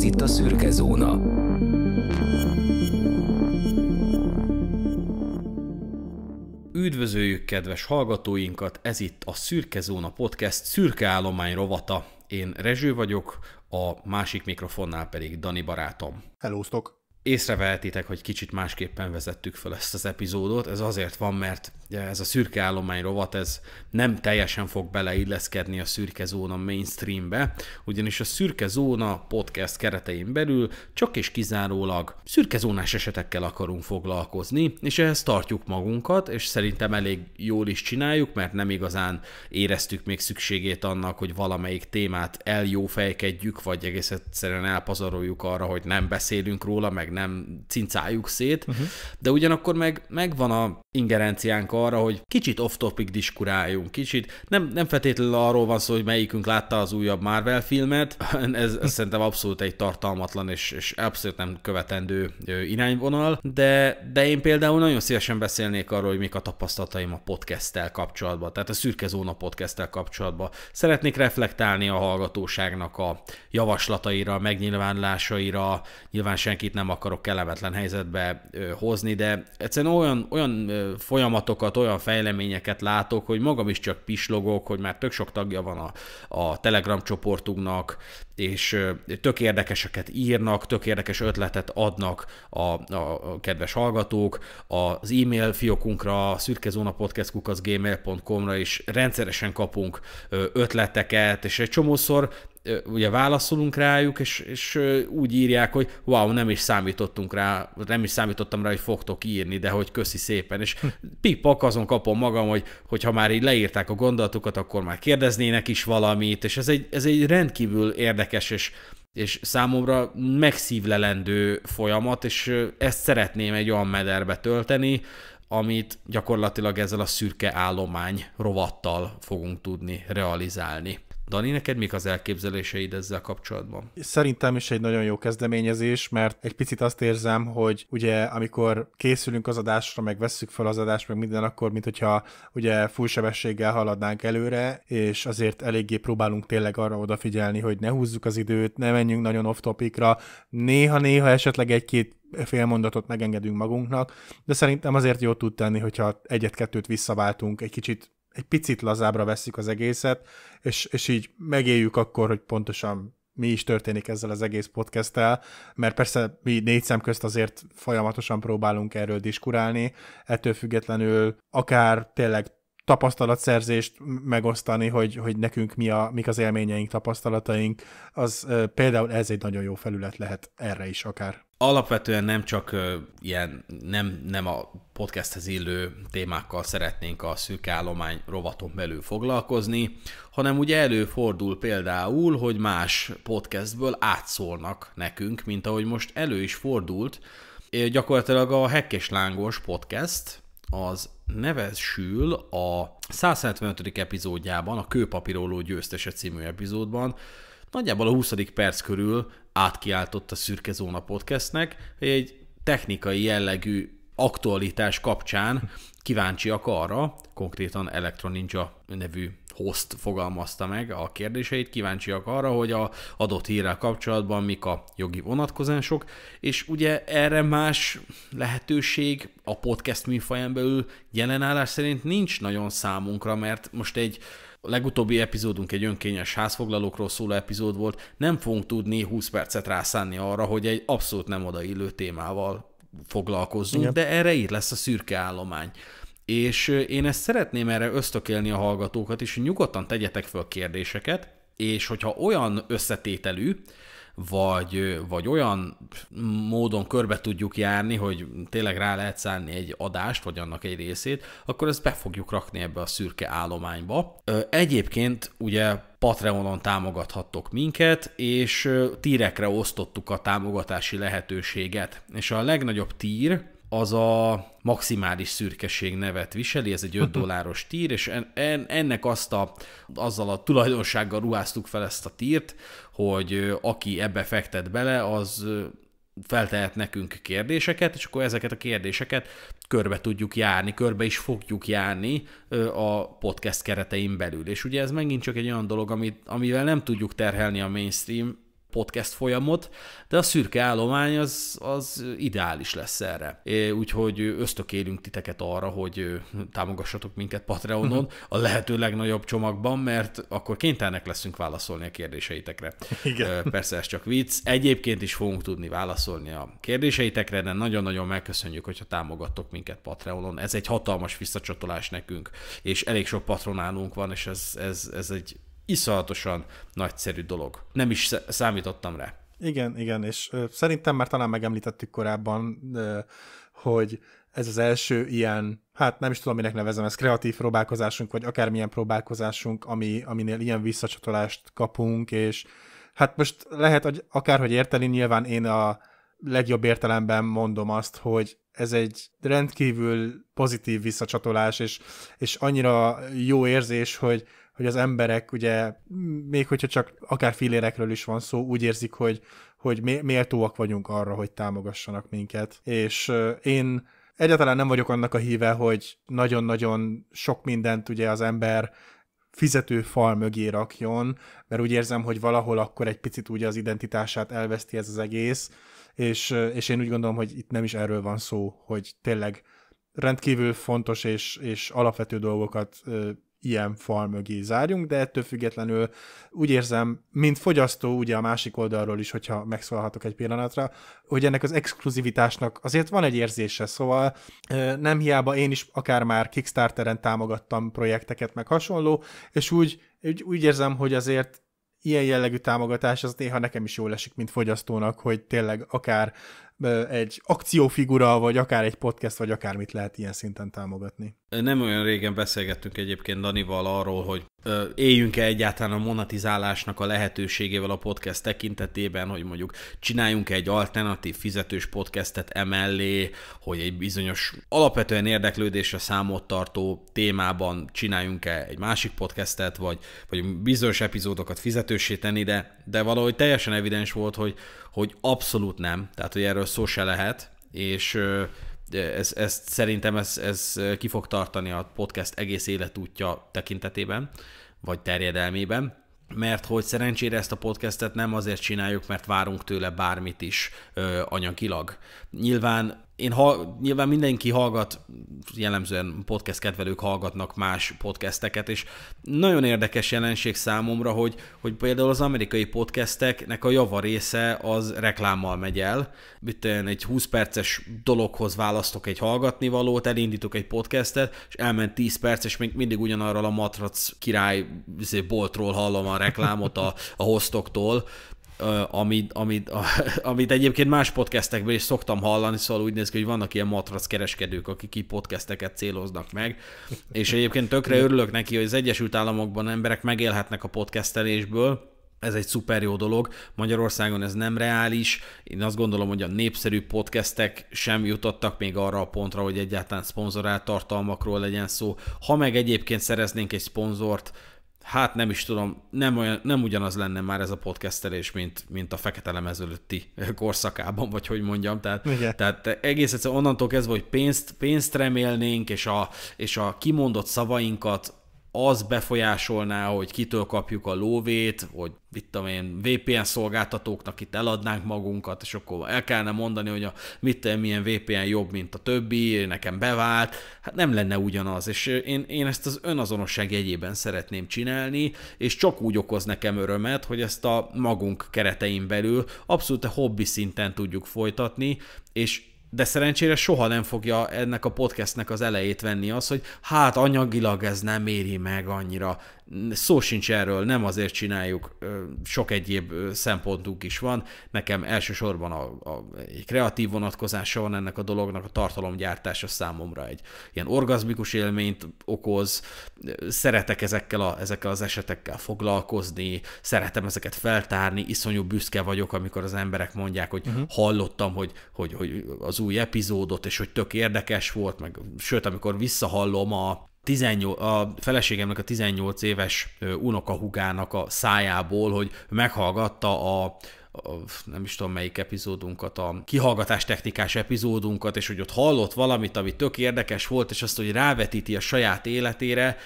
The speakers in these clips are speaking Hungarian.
Ez itt a Szürke Zóna. Üdvözöljük kedves hallgatóinkat, ez itt a Szürke Zóna Podcast Szürke Állomány rovata. Én Rezső vagyok, a másik mikrofonnál pedig Dani barátom. Hellóztok! Észrevehetitek, hogy kicsit másképpen vezettük fel ezt az epizódot. Ez azért van, mert ez a szürke állomány rovat, ez nem teljesen fog beleilleszkedni a szürke zóna mainstreambe, ugyanis a szürke zóna podcast keretein belül csak és kizárólag szürke zónás esetekkel akarunk foglalkozni, és ehhez tartjuk magunkat, és szerintem elég jól is csináljuk, mert nem igazán éreztük még szükségét annak, hogy valamelyik témát eljófejkedjük, vagy egész egyszerűen elpazaroljuk arra, hogy nem beszélünk róla, meg nem cincáljuk szét, uh-huh. de ugyanakkor meg megvan a ingerenciánk arra, hogy kicsit off-topic diskuráljunk, kicsit. Nem, nem feltétlenül arról van szó, hogy melyikünk látta az újabb Marvel filmet, ez, ez szerintem abszolút egy tartalmatlan és, és abszolút nem követendő irányvonal, de, de én például nagyon szívesen beszélnék arról, hogy mik a tapasztalataim a podcasttel kapcsolatban, tehát a Szürke Zóna podcasttel kapcsolatban. Szeretnék reflektálni a hallgatóságnak a javaslataira, megnyilvánulásaira, nyilván senkit nem akarok kellemetlen helyzetbe hozni, de egyszerűen olyan, olyan folyamatokat sokat olyan fejleményeket látok, hogy magam is csak pislogok, hogy már tök sok tagja van a, a Telegram csoportunknak, és tök érdekeseket írnak, tök érdekes ötletet adnak a, a, kedves hallgatók. Az e-mail fiókunkra, szürkezónapodcastkukaszgmailcom ra is rendszeresen kapunk ötleteket, és egy csomószor ugye válaszolunk rájuk, és, és úgy írják, hogy wow, nem is számítottunk rá, nem is számítottam rá, hogy fogtok írni, de hogy köszi szépen. És pipak azon kapom magam, hogy, hogy ha már így leírták a gondolatukat, akkor már kérdeznének is valamit, és ez egy, ez egy rendkívül érdekes és, és számomra megszívlelendő folyamat, és ezt szeretném egy olyan mederbe tölteni, amit gyakorlatilag ezzel a szürke állomány rovattal fogunk tudni realizálni. Dani, neked mik az elképzeléseid ezzel kapcsolatban? Szerintem is egy nagyon jó kezdeményezés, mert egy picit azt érzem, hogy ugye amikor készülünk az adásra, meg vesszük fel az adást, meg minden, akkor mint hogyha ugye full sebességgel haladnánk előre, és azért eléggé próbálunk tényleg arra odafigyelni, hogy ne húzzuk az időt, ne menjünk nagyon off-topikra, néha-néha esetleg egy-két fél mondatot megengedünk magunknak, de szerintem azért jó tud tenni, hogyha egyet-kettőt visszaváltunk, egy kicsit egy picit lazábra veszik az egészet, és, és így megéljük akkor, hogy pontosan mi is történik ezzel az egész podcasttel, mert persze mi négy szem közt azért folyamatosan próbálunk erről diskurálni, ettől függetlenül akár tényleg tapasztalatszerzést megosztani, hogy, hogy nekünk mi a, mik az élményeink, tapasztalataink, az például ez egy nagyon jó felület lehet erre is akár alapvetően nem csak uh, ilyen, nem, nem a podcasthez illő témákkal szeretnénk a szűk állomány rovaton belül foglalkozni, hanem ugye előfordul például, hogy más podcastből átszólnak nekünk, mint ahogy most elő is fordult, gyakorlatilag a Hekkes Lángos podcast, az nevesül a 175. epizódjában, a Kőpapíróló győztese című epizódban, nagyjából a 20. perc körül átkiáltott a Szürke Zóna podcastnek, hogy egy technikai jellegű aktualitás kapcsán kíváncsiak arra, konkrétan Electron Ninja nevű host fogalmazta meg a kérdéseit, kíváncsiak arra, hogy a adott hírrel kapcsolatban mik a jogi vonatkozások, és ugye erre más lehetőség a podcast műfaján belül jelenállás szerint nincs nagyon számunkra, mert most egy a legutóbbi epizódunk egy önkényes házfoglalókról szóló epizód volt, nem fogunk tudni 20 percet rászánni arra, hogy egy abszolút nem odaillő témával foglalkozzunk, Igen. de erre itt lesz a szürke állomány. És én ezt szeretném erre ösztökélni a hallgatókat is, hogy nyugodtan tegyetek fel kérdéseket, és hogyha olyan összetételű, vagy, vagy olyan módon körbe tudjuk járni, hogy tényleg rá lehet szállni egy adást, vagy annak egy részét, akkor ezt be fogjuk rakni ebbe a szürke állományba. Egyébként ugye Patreonon támogathattok minket, és tírekre osztottuk a támogatási lehetőséget. És a legnagyobb tír, az a maximális szürkeség nevet viseli, ez egy 5 dolláros tír, és en, ennek azt a, azzal a tulajdonsággal ruháztuk fel ezt a tírt, hogy aki ebbe fektet bele, az feltehet nekünk kérdéseket, és akkor ezeket a kérdéseket körbe tudjuk járni, körbe is fogjuk járni a podcast keretein belül. És ugye ez megint csak egy olyan dolog, amit, amivel nem tudjuk terhelni a mainstream podcast folyamot, de a szürke állomány az, az ideális lesz erre. Úgyhogy ösztökélünk titeket arra, hogy támogassatok minket Patreonon mhm. a lehető legnagyobb csomagban, mert akkor kénytelenek leszünk válaszolni a kérdéseitekre. Igen. Persze ez csak vicc. Egyébként is fogunk tudni válaszolni a kérdéseitekre, de nagyon-nagyon megköszönjük, hogyha támogattok minket Patreonon. Ez egy hatalmas visszacsatolás nekünk, és elég sok patronálunk van, és ez, ez, ez egy iszonyatosan nagyszerű dolog. Nem is számítottam rá. Igen, igen, és szerintem már talán megemlítettük korábban, hogy ez az első ilyen, hát nem is tudom, minek nevezem, ez kreatív próbálkozásunk, vagy akármilyen próbálkozásunk, ami, aminél ilyen visszacsatolást kapunk, és hát most lehet, hogy akárhogy érteni, nyilván én a legjobb értelemben mondom azt, hogy ez egy rendkívül pozitív visszacsatolás, és, és annyira jó érzés, hogy hogy az emberek ugye, még hogyha csak akár filérekről is van szó, úgy érzik, hogy, hogy méltóak vagyunk arra, hogy támogassanak minket. És én egyáltalán nem vagyok annak a híve, hogy nagyon-nagyon sok mindent ugye az ember fizető fal mögé rakjon, mert úgy érzem, hogy valahol akkor egy picit ugye az identitását elveszti ez az egész, és, és én úgy gondolom, hogy itt nem is erről van szó, hogy tényleg rendkívül fontos és, és alapvető dolgokat ilyen fal mögé zárjunk, de ettől függetlenül úgy érzem, mint fogyasztó, ugye a másik oldalról is, hogyha megszólalhatok egy pillanatra, hogy ennek az exkluzivitásnak azért van egy érzése, szóval nem hiába én is akár már Kickstarteren támogattam projekteket, meg hasonló, és úgy, úgy, úgy érzem, hogy azért ilyen jellegű támogatás az néha nekem is jól esik, mint fogyasztónak, hogy tényleg akár egy akciófigura, vagy akár egy podcast, vagy akármit lehet ilyen szinten támogatni. Nem olyan régen beszélgettünk egyébként Danival arról, hogy éljünk-e egyáltalán a monetizálásnak a lehetőségével a podcast tekintetében, hogy mondjuk csináljunk -e egy alternatív fizetős podcastet emellé, hogy egy bizonyos alapvetően érdeklődésre számot tartó témában csináljunk-e egy másik podcastet, vagy, vagy bizonyos epizódokat fizetősíteni, de, de valahogy teljesen evidens volt, hogy, hogy abszolút nem, tehát hogy erről szó se lehet, és ez, ez szerintem ez, ez ki fog tartani a podcast egész életútja tekintetében, vagy terjedelmében, mert hogy szerencsére ezt a podcastet nem azért csináljuk, mert várunk tőle bármit is ö, anyagilag. Nyilván én ha, nyilván mindenki hallgat, jellemzően podcast kedvelők hallgatnak más podcasteket, és nagyon érdekes jelenség számomra, hogy, hogy például az amerikai podcasteknek a java része az reklámmal megy el. Itt egy 20 perces dologhoz választok egy hallgatnivalót, elindítok egy podcastet, és elment 10 perc, és még mindig ugyanarról a matrac király izé, boltról hallom a reklámot a, a hostoktól, amit, amit, amit egyébként más podcastekből is szoktam hallani, szóval úgy néz ki, hogy vannak ilyen matrac kereskedők, akik ki podcasteket céloznak meg, és egyébként tökre örülök neki, hogy az Egyesült Államokban emberek megélhetnek a podcastelésből, ez egy szuper jó dolog. Magyarországon ez nem reális. Én azt gondolom, hogy a népszerű podcastek sem jutottak még arra a pontra, hogy egyáltalán szponzorált tartalmakról legyen szó. Ha meg egyébként szereznénk egy szponzort, hát nem is tudom, nem, olyan, nem ugyanaz lenne már ez a podcastelés, mint, mint a fekete lemez előtti korszakában, vagy hogy mondjam. Tehát, tehát egész egyszerűen onnantól kezdve, hogy pénzt, pénzt remélnénk, és a, és a kimondott szavainkat az befolyásolná, hogy kitől kapjuk a lóvét, hogy itt a VPN szolgáltatóknak itt eladnánk magunkat, és akkor el kellene mondani, hogy a mit milyen VPN jobb, mint a többi, nekem bevált, hát nem lenne ugyanaz, és én, én ezt az önazonosság jegyében szeretném csinálni, és csak úgy okoz nekem örömet, hogy ezt a magunk keretein belül abszolút a hobbi szinten tudjuk folytatni, és de szerencsére soha nem fogja ennek a podcastnek az elejét venni az, hogy hát anyagilag ez nem éri meg annyira, Szó sincs erről, nem azért csináljuk, sok egyéb szempontunk is van. Nekem elsősorban a, a egy kreatív vonatkozása van ennek a dolognak, a tartalomgyártása számomra egy ilyen orgazmikus élményt okoz, szeretek ezekkel, a, ezekkel az esetekkel foglalkozni, szeretem ezeket feltárni, iszonyú büszke vagyok, amikor az emberek mondják, hogy uh-huh. hallottam, hogy, hogy, hogy az új epizódot, és hogy tök érdekes volt, meg sőt, amikor visszahallom a, 18, a feleségemnek a 18 éves unokahugának a szájából, hogy meghallgatta a, a, nem is tudom melyik epizódunkat, a kihallgatás technikás epizódunkat, és hogy ott hallott valamit, ami tök érdekes volt, és azt, hogy rávetíti a saját életére,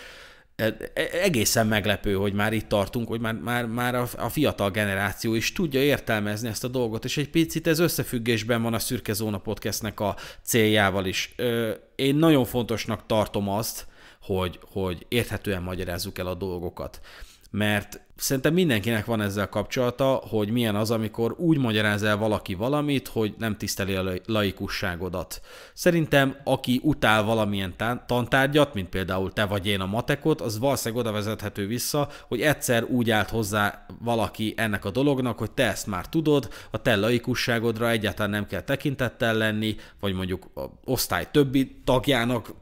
e, e, egészen meglepő, hogy már itt tartunk, hogy már, már, már a fiatal generáció is tudja értelmezni ezt a dolgot, és egy picit ez összefüggésben van a Szürke Zóna Podcastnek a céljával is. Én nagyon fontosnak tartom azt, hogy, hogy érthetően magyarázzuk el a dolgokat. Mert Szerintem mindenkinek van ezzel kapcsolata, hogy milyen az, amikor úgy magyaráz el valaki valamit, hogy nem tiszteli a laikusságodat. Szerintem, aki utál valamilyen tantárgyat, mint például te vagy én a matekot, az valószínűleg oda vezethető vissza, hogy egyszer úgy állt hozzá valaki ennek a dolognak, hogy te ezt már tudod, a te laikusságodra egyáltalán nem kell tekintettel lenni, vagy mondjuk a osztály többi tagjának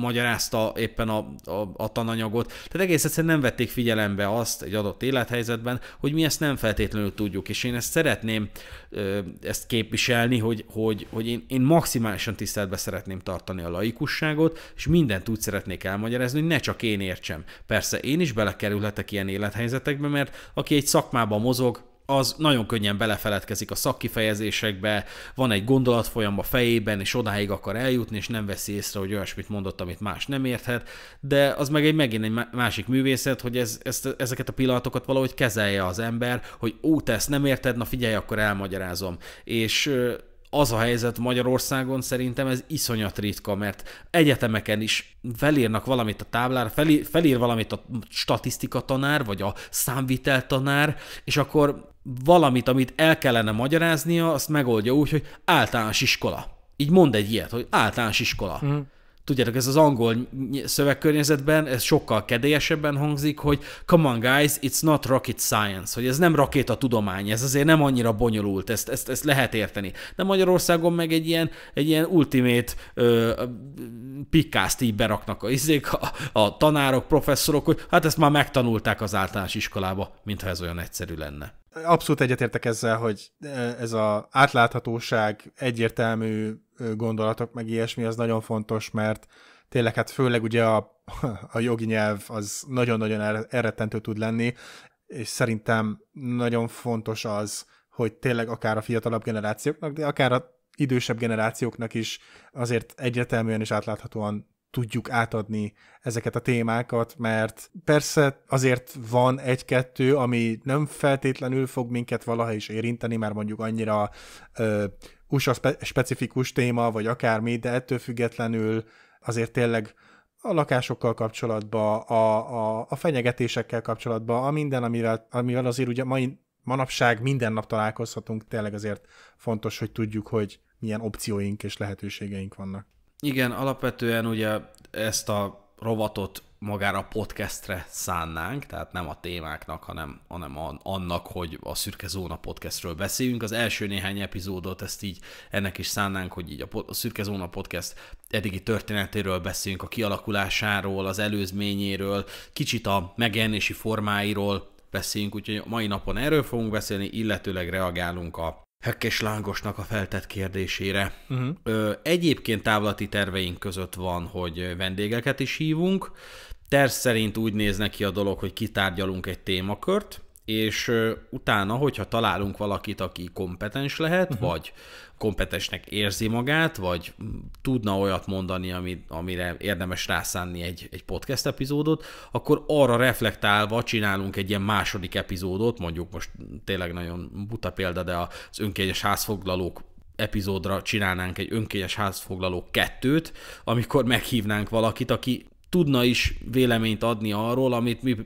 magyarázta éppen a, a, a tananyagot. Tehát egész egyszerűen nem vették figyelembe azt egy adott adott élethelyzetben, hogy mi ezt nem feltétlenül tudjuk, és én ezt szeretném ezt képviselni, hogy, hogy, hogy én, én maximálisan tiszteletbe szeretném tartani a laikusságot, és mindent úgy szeretnék elmagyarázni, hogy ne csak én értsem. Persze én is belekerülhetek ilyen élethelyzetekbe, mert aki egy szakmában mozog, az nagyon könnyen belefeledkezik a szakkifejezésekbe, van egy gondolatfolyam a fejében, és odáig akar eljutni, és nem veszi észre, hogy olyasmit mondott, amit más nem érthet, de az meg egy megint egy másik művészet, hogy ez, ezt, ezeket a pillanatokat valahogy kezelje az ember, hogy ó, te ezt nem érted, na figyelj, akkor elmagyarázom. És az a helyzet Magyarországon szerintem ez iszonyat ritka, mert egyetemeken is felírnak valamit a táblára, felír, felír valamit a statisztika tanár, vagy a számvitel tanár, és akkor valamit, amit el kellene magyaráznia, azt megoldja úgy, hogy általános iskola. Így mond egy ilyet, hogy általános iskola. Mm tudjátok, ez az angol szövegkörnyezetben, ez sokkal kedélyesebben hangzik, hogy come on guys, it's not rocket science, hogy ez nem rakéta tudomány, ez azért nem annyira bonyolult, ezt, ezt, ezt lehet érteni. De Magyarországon meg egy ilyen, egy ilyen ultimate ö, pikkázt így beraknak a izék, a, a tanárok, professzorok, hogy hát ezt már megtanulták az általános iskolába, mintha ez olyan egyszerű lenne. Abszolút egyetértek ezzel, hogy ez az átláthatóság, egyértelmű gondolatok, meg ilyesmi, az nagyon fontos, mert tényleg hát főleg ugye a, a jogi nyelv az nagyon-nagyon elrettentő tud lenni, és szerintem nagyon fontos az, hogy tényleg akár a fiatalabb generációknak, de akár a idősebb generációknak is azért egyértelműen és átláthatóan tudjuk átadni ezeket a témákat, mert persze azért van egy-kettő, ami nem feltétlenül fog minket valaha is érinteni, mert mondjuk annyira ö, USA spe- specifikus téma, vagy akármi, de ettől függetlenül azért tényleg a lakásokkal kapcsolatban, a, a, a fenyegetésekkel kapcsolatban, a minden, amivel, amivel azért ugye mai manapság minden nap találkozhatunk, tényleg azért fontos, hogy tudjuk, hogy milyen opcióink és lehetőségeink vannak. Igen, alapvetően ugye ezt a rovatot magára a podcastre szánnánk, tehát nem a témáknak, hanem, hanem annak, hogy a Szürke Zóna podcastről beszéljünk. Az első néhány epizódot ezt így ennek is szánnánk, hogy így a, a Szürke Zóna podcast eddigi történetéről beszéljünk, a kialakulásáról, az előzményéről, kicsit a megjelenési formáiról beszéljünk, úgyhogy mai napon erről fogunk beszélni, illetőleg reagálunk a Hekkes Lángosnak a feltett kérdésére. Uh-huh. egyébként távlati terveink között van, hogy vendégeket is hívunk, terv szerint úgy néz neki a dolog, hogy kitárgyalunk egy témakört, és utána, hogyha találunk valakit, aki kompetens lehet, uh-huh. vagy kompetensnek érzi magát, vagy tudna olyat mondani, ami, amire érdemes rászánni egy, egy podcast epizódot, akkor arra reflektálva csinálunk egy ilyen második epizódot, mondjuk most tényleg nagyon buta példa, de az önkényes házfoglalók epizódra csinálnánk egy önkényes házfoglaló kettőt, amikor meghívnánk valakit, aki tudna is véleményt adni arról, amit mi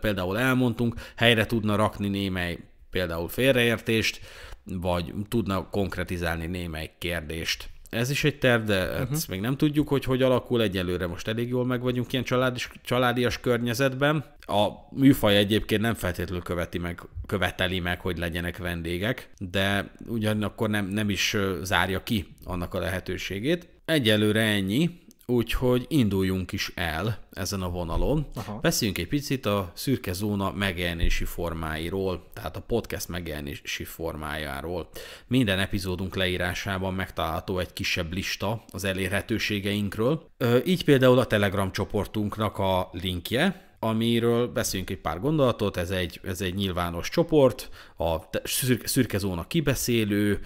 például elmondtunk, helyre tudna rakni némely például félreértést, vagy tudna konkretizálni némely kérdést. Ez is egy terv, de uh-huh. ezt mhm. még nem tudjuk, hogy hogy alakul egyelőre. Most elég jól meg vagyunk ilyen családis, családias környezetben. A műfaj egyébként nem feltétlenül követi meg, követeli meg, hogy legyenek vendégek, de ugyanakkor nem, nem is zárja ki annak a lehetőségét. Egyelőre ennyi Úgyhogy induljunk is el ezen a vonalon. Aha. Beszéljünk egy picit a szürke zóna megjelenési formáiról, tehát a podcast megjelenési formájáról. Minden epizódunk leírásában megtalálható egy kisebb lista az elérhetőségeinkről. Így például a Telegram csoportunknak a linkje, amiről beszéljünk egy pár gondolatot, ez egy, ez egy nyilvános csoport, a szürke zóna kibeszélő,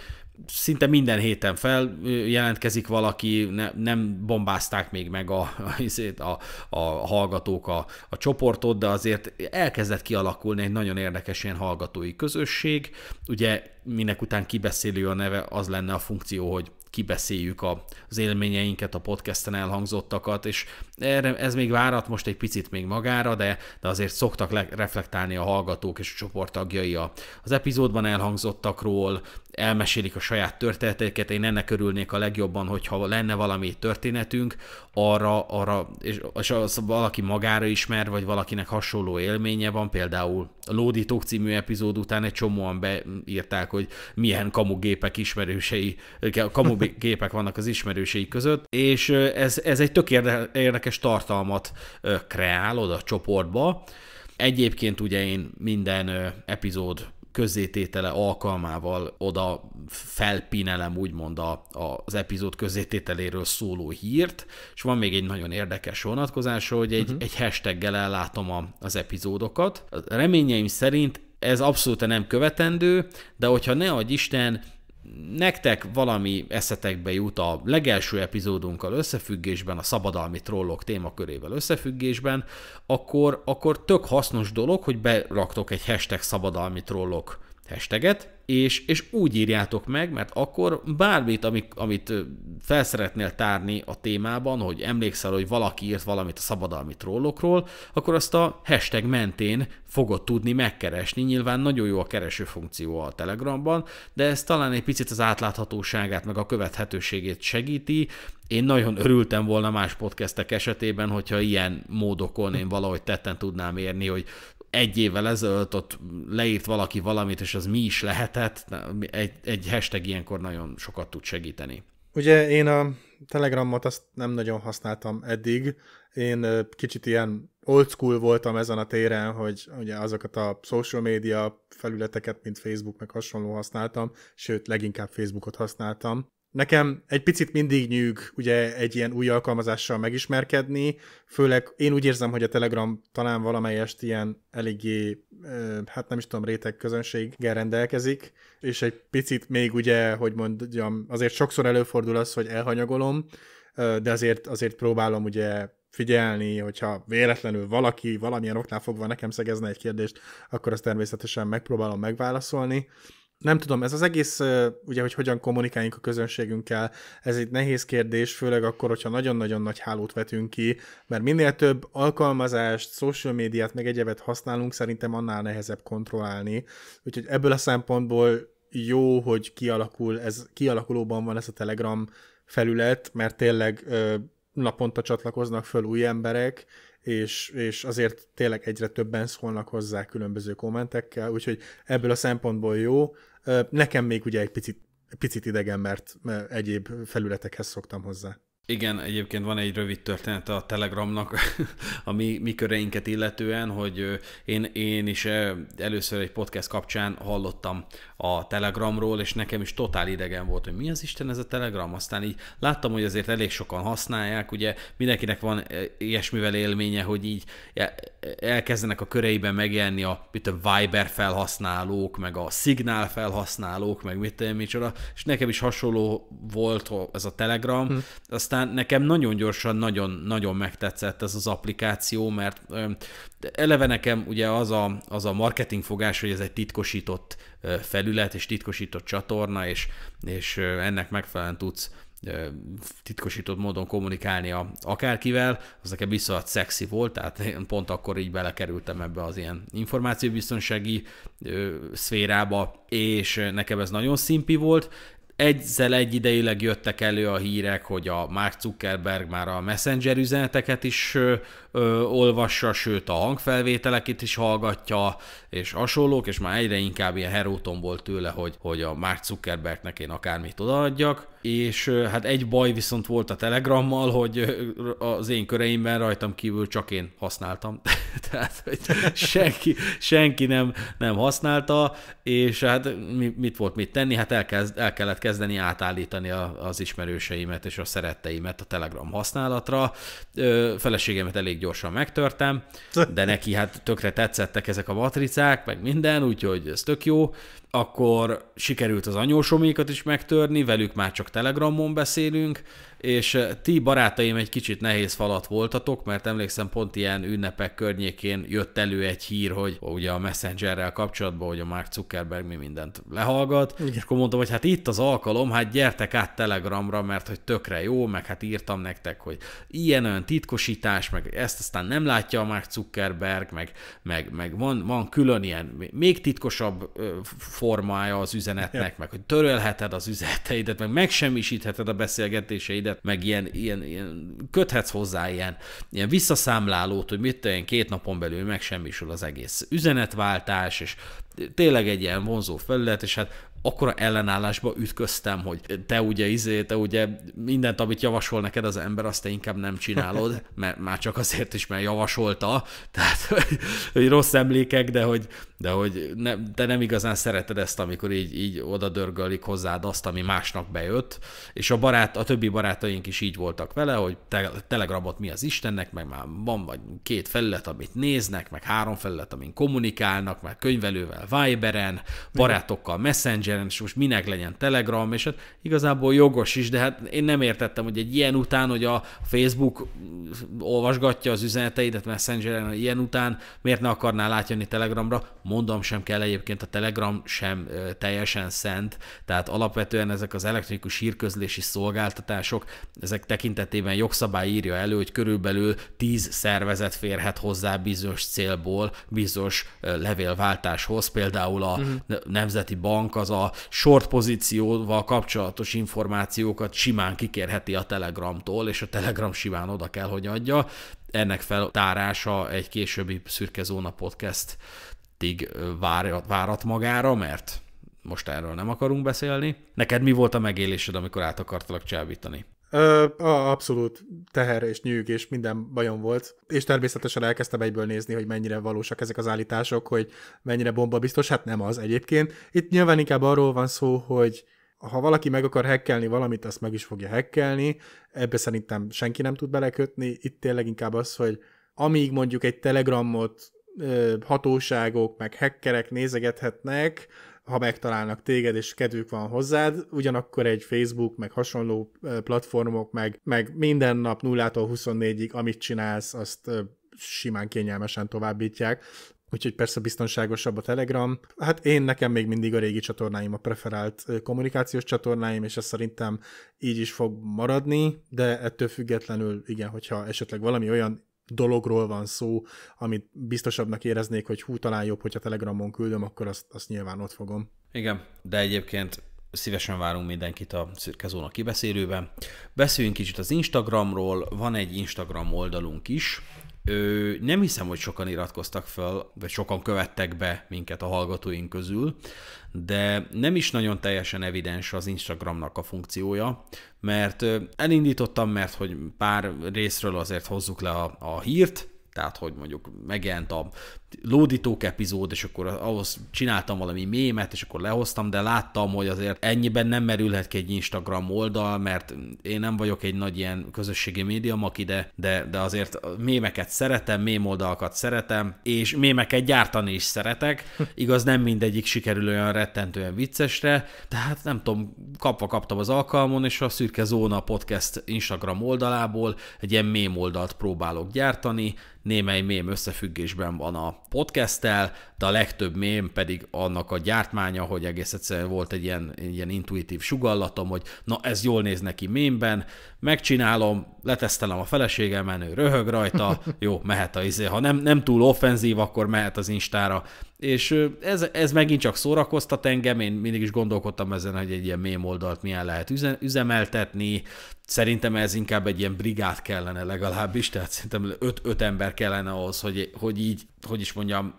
szinte minden héten fel jelentkezik valaki, ne, nem bombázták még meg a, a, a hallgatók a, a csoportot, de azért elkezdett kialakulni egy nagyon érdekes ilyen hallgatói közösség. Ugye minek után kibeszélő a neve, az lenne a funkció, hogy kibeszéljük a, az élményeinket, a podcasten elhangzottakat, és erre, ez még várat most egy picit még magára, de, de azért szoktak le, reflektálni a hallgatók és a csoporttagjai a, az epizódban elhangzottakról, elmesélik a saját történeteiket, én ennek örülnék a legjobban, hogyha lenne valami történetünk, arra, arra és, és az valaki magára ismer, vagy valakinek hasonló élménye van, például a Lódítók című epizód után egy csomóan beírták, hogy milyen kamugépek ismerősei, kamu gépek vannak az ismerőség között, és ez, ez egy tök érdekes tartalmat kreál oda a csoportba. Egyébként ugye én minden epizód közzététele alkalmával oda felpinelem úgymond a, a, az epizód közzétételéről szóló hírt, és van még egy nagyon érdekes vonatkozása, hogy egy, uh-huh. egy hashtaggel ellátom a, az epizódokat. Reményeim szerint ez abszolút nem követendő, de hogyha ne adj Isten, nektek valami eszetekbe jut a legelső epizódunkkal összefüggésben, a szabadalmi trollok témakörével összefüggésben, akkor, akkor tök hasznos dolog, hogy beraktok egy hashtag szabadalmi trollok hashtaget, és, és úgy írjátok meg, mert akkor bármit, amit, amit felszeretnél tárni a témában, hogy emlékszel, hogy valaki írt valamit a szabadalmi trollokról, akkor azt a hashtag mentén fogod tudni megkeresni. Nyilván nagyon jó a kereső funkció a Telegramban, de ez talán egy picit az átláthatóságát, meg a követhetőségét segíti. Én nagyon örültem volna más podcastek esetében, hogyha ilyen módokon én valahogy tetten tudnám érni, hogy egy évvel ezelőtt ott leírt valaki valamit, és az mi is lehetett, egy, egy hashtag ilyenkor nagyon sokat tud segíteni. Ugye én a Telegramot azt nem nagyon használtam eddig, én kicsit ilyen old school voltam ezen a téren, hogy ugye azokat a social media felületeket, mint Facebook meg hasonló használtam, sőt, leginkább Facebookot használtam, nekem egy picit mindig nyűg ugye egy ilyen új alkalmazással megismerkedni, főleg én úgy érzem, hogy a Telegram talán valamelyest ilyen eléggé, hát nem is tudom, réteg közönséggel rendelkezik, és egy picit még ugye, hogy mondjam, azért sokszor előfordul az, hogy elhanyagolom, de azért, azért próbálom ugye figyelni, hogyha véletlenül valaki valamilyen oknál fogva nekem szegezne egy kérdést, akkor azt természetesen megpróbálom megválaszolni, nem tudom, ez az egész, ugye, hogy hogyan kommunikáljunk a közönségünkkel, ez egy nehéz kérdés, főleg akkor, hogyha nagyon-nagyon nagy hálót vetünk ki, mert minél több alkalmazást, social médiát, meg egyebet használunk, szerintem annál nehezebb kontrollálni. Úgyhogy ebből a szempontból jó, hogy kialakul, ez kialakulóban van ez a Telegram felület, mert tényleg naponta csatlakoznak föl új emberek, és, és azért tényleg egyre többen szólnak hozzá különböző kommentekkel, úgyhogy ebből a szempontból jó. Nekem még ugye egy picit, picit idegen, mert egyéb felületekhez szoktam hozzá. Igen, egyébként van egy rövid története a Telegramnak a mi, mi köreinket illetően, hogy én, én is először egy podcast kapcsán hallottam a Telegramról, és nekem is totál idegen volt, hogy mi az Isten ez a Telegram. Aztán így láttam, hogy azért elég sokan használják, ugye mindenkinek van ilyesmivel élménye, hogy így e, elkezdenek a köreiben megjelenni a, mit a Viber felhasználók, meg a Signal felhasználók, meg mit tudom, micsoda, és nekem is hasonló volt ez a Telegram. Hm. Aztán aztán nekem nagyon gyorsan, nagyon-nagyon megtetszett ez az applikáció, mert eleve nekem ugye az a, az a marketing fogás, hogy ez egy titkosított felület és titkosított csatorna, és, és ennek megfelelően tudsz titkosított módon kommunikálni a, akárkivel, az nekem viszont szexi volt, tehát én pont akkor így belekerültem ebbe az ilyen információbiztonsági ö, szférába, és nekem ez nagyon szimpi volt, egy ideileg jöttek elő a hírek, hogy a Mark Zuckerberg már a Messenger üzeneteket is ö, olvassa, sőt a hangfelvételeket is hallgatja, és hasonlók, és már egyre inkább ilyen heróton volt tőle, hogy, hogy a Mark Zuckerbergnek én akármit odaadjak, és ö, hát egy baj viszont volt a Telegrammal, hogy az én köreimben rajtam kívül csak én használtam, tehát hogy senki, senki nem, nem használta, és hát mit volt mit tenni, hát elkezd, el kellett kezdeni átállítani a, az ismerőseimet és a szeretteimet a Telegram használatra, ö, feleségemet elég gyorsan megtörtem, de neki hát tökre tetszettek ezek a matricák, meg minden, úgyhogy ez tök jó akkor sikerült az anyósomékat is megtörni, velük már csak telegramon beszélünk, és eh, ti barátaim egy kicsit nehéz falat voltatok, mert emlékszem pont ilyen ünnepek környékén jött elő egy hír, hogy ugye a Messengerrel kapcsolatban, hogy a Mark Zuckerberg mi mindent lehallgat, Igen. és akkor mondtam, hogy hát itt az alkalom, hát gyertek át telegramra, mert hogy tökre jó, meg hát írtam nektek, hogy ilyen olyan titkosítás, meg ezt aztán nem látja a Mark Zuckerberg, meg, meg, meg van, van külön ilyen még titkosabb eh, formája az üzenetnek, meg hogy törölheted az üzeneteidet, meg megsemmisítheted a beszélgetéseidet, meg ilyen, ilyen, ilyen köthetsz hozzá ilyen, ilyen visszaszámlálót, hogy mit ilyen két napon belül megsemmisül az egész üzenetváltás, és tényleg egy ilyen vonzó felület, és hát akkora ellenállásba ütköztem, hogy te ugye izé, te ugye mindent, amit javasol neked az ember, azt te inkább nem csinálod, mert már csak azért is, mert javasolta, tehát hogy, hogy rossz emlékek, de hogy, de hogy ne, te nem igazán szereted ezt, amikor így, így oda dörgölik hozzád azt, ami másnak bejött, és a barát, a többi barátaink is így voltak vele, hogy te, telegramot mi az Istennek, meg már van vagy két felület, amit néznek, meg három felület, amin kommunikálnak, meg könyvelővel Viberen, barátokkal Messenger megjelent, és most minek legyen Telegram, és hát igazából jogos is, de hát én nem értettem, hogy egy ilyen után, hogy a Facebook olvasgatja az üzeneteidet Messengeren, ilyen után miért ne akarnál látjani Telegramra? Mondom, sem kell egyébként, a Telegram sem teljesen szent, tehát alapvetően ezek az elektronikus hírközlési szolgáltatások, ezek tekintetében jogszabály írja elő, hogy körülbelül 10 szervezet férhet hozzá bizonyos célból, bizonyos levélváltáshoz, például a uh-huh. Nemzeti Bank az a short pozícióval kapcsolatos információkat simán kikérheti a Telegramtól, és a Telegram simán oda kell, hogy adja. Ennek feltárása egy későbbi Szürke Zóna podcastig tig várat magára, mert most erről nem akarunk beszélni. Neked mi volt a megélésed, amikor át akartalak csábítani? Ö, abszolút teher és nyűg és minden bajom volt. És természetesen elkezdtem egyből nézni, hogy mennyire valósak ezek az állítások, hogy mennyire bomba biztos. Hát nem az egyébként. Itt nyilván inkább arról van szó, hogy ha valaki meg akar hekkelni valamit, azt meg is fogja hekkelni. Ebbe szerintem senki nem tud belekötni. Itt tényleg inkább az, hogy amíg mondjuk egy telegramot hatóságok, meg hackerek nézegethetnek, ha megtalálnak téged, és kedvük van hozzád, ugyanakkor egy Facebook, meg hasonló platformok, meg, meg minden nap 0-tól 24-ig, amit csinálsz, azt simán kényelmesen továbbítják úgyhogy persze biztonságosabb a Telegram. Hát én nekem még mindig a régi csatornáim a preferált kommunikációs csatornáim, és ez szerintem így is fog maradni, de ettől függetlenül igen, hogyha esetleg valami olyan dologról van szó, amit biztosabbnak éreznék, hogy hú, talán jobb, hogyha Telegramon küldöm, akkor azt, azt nyilván ott fogom. Igen, de egyébként szívesen várunk mindenkit a Szürke Zóna kibeszélőben. Beszéljünk kicsit az Instagramról, van egy Instagram oldalunk is, Ö, nem hiszem, hogy sokan iratkoztak fel, vagy sokan követtek be minket a hallgatóink közül, de nem is nagyon teljesen evidens az Instagramnak a funkciója, mert elindítottam, mert hogy pár részről azért hozzuk le a, a hírt, tehát hogy mondjuk megjelent a lódítók epizód, és akkor ahhoz csináltam valami mémet, és akkor lehoztam, de láttam, hogy azért ennyiben nem merülhet ki egy Instagram oldal, mert én nem vagyok egy nagy ilyen közösségi média maki, de, de, de azért mémeket szeretem, mém oldalakat szeretem, és mémeket gyártani is szeretek. Igaz, nem mindegyik sikerül olyan rettentően viccesre, tehát nem tudom, kapva kaptam az alkalmon, és a Szürke Zóna Podcast Instagram oldalából egy ilyen mém oldalt próbálok gyártani, némely mém összefüggésben van a podcasttel, de a legtöbb mém pedig annak a gyártmánya, hogy egész egyszerűen volt egy ilyen, ilyen intuitív sugallatom, hogy na ez jól néz neki mémben, megcsinálom, letesztelem a feleségem, menő, röhög rajta, jó, mehet a izé. Ha nem, nem túl offenzív, akkor mehet az Instára. És ez, ez megint csak szórakoztat engem, én mindig is gondolkodtam ezen, hogy egy ilyen mém oldalt milyen lehet üzemeltetni, Szerintem ez inkább egy ilyen brigát kellene legalábbis, tehát szerintem öt, öt ember kellene ahhoz, hogy, hogy így, hogy is mondjam,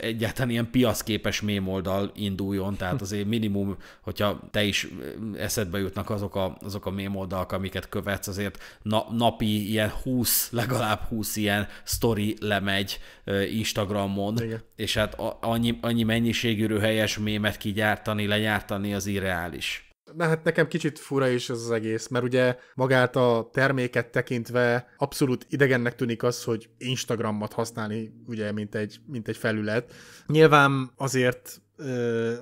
egyáltalán ilyen piaszképes oldal induljon, tehát azért minimum, hogyha te is eh, eszedbe jutnak azok a, azok a oldalak, amiket követsz, azért na, napi ilyen 20, legalább 20 ilyen story lemegy eh, Instagramon, Igen. és hát annyi, annyi mennyiségű helyes mémet kigyártani, legyártani az irreális. Na hát nekem kicsit fura is ez az egész, mert ugye magát a terméket tekintve abszolút idegennek tűnik az, hogy Instagramot használni, ugye, mint egy, mint egy felület. Nyilván azért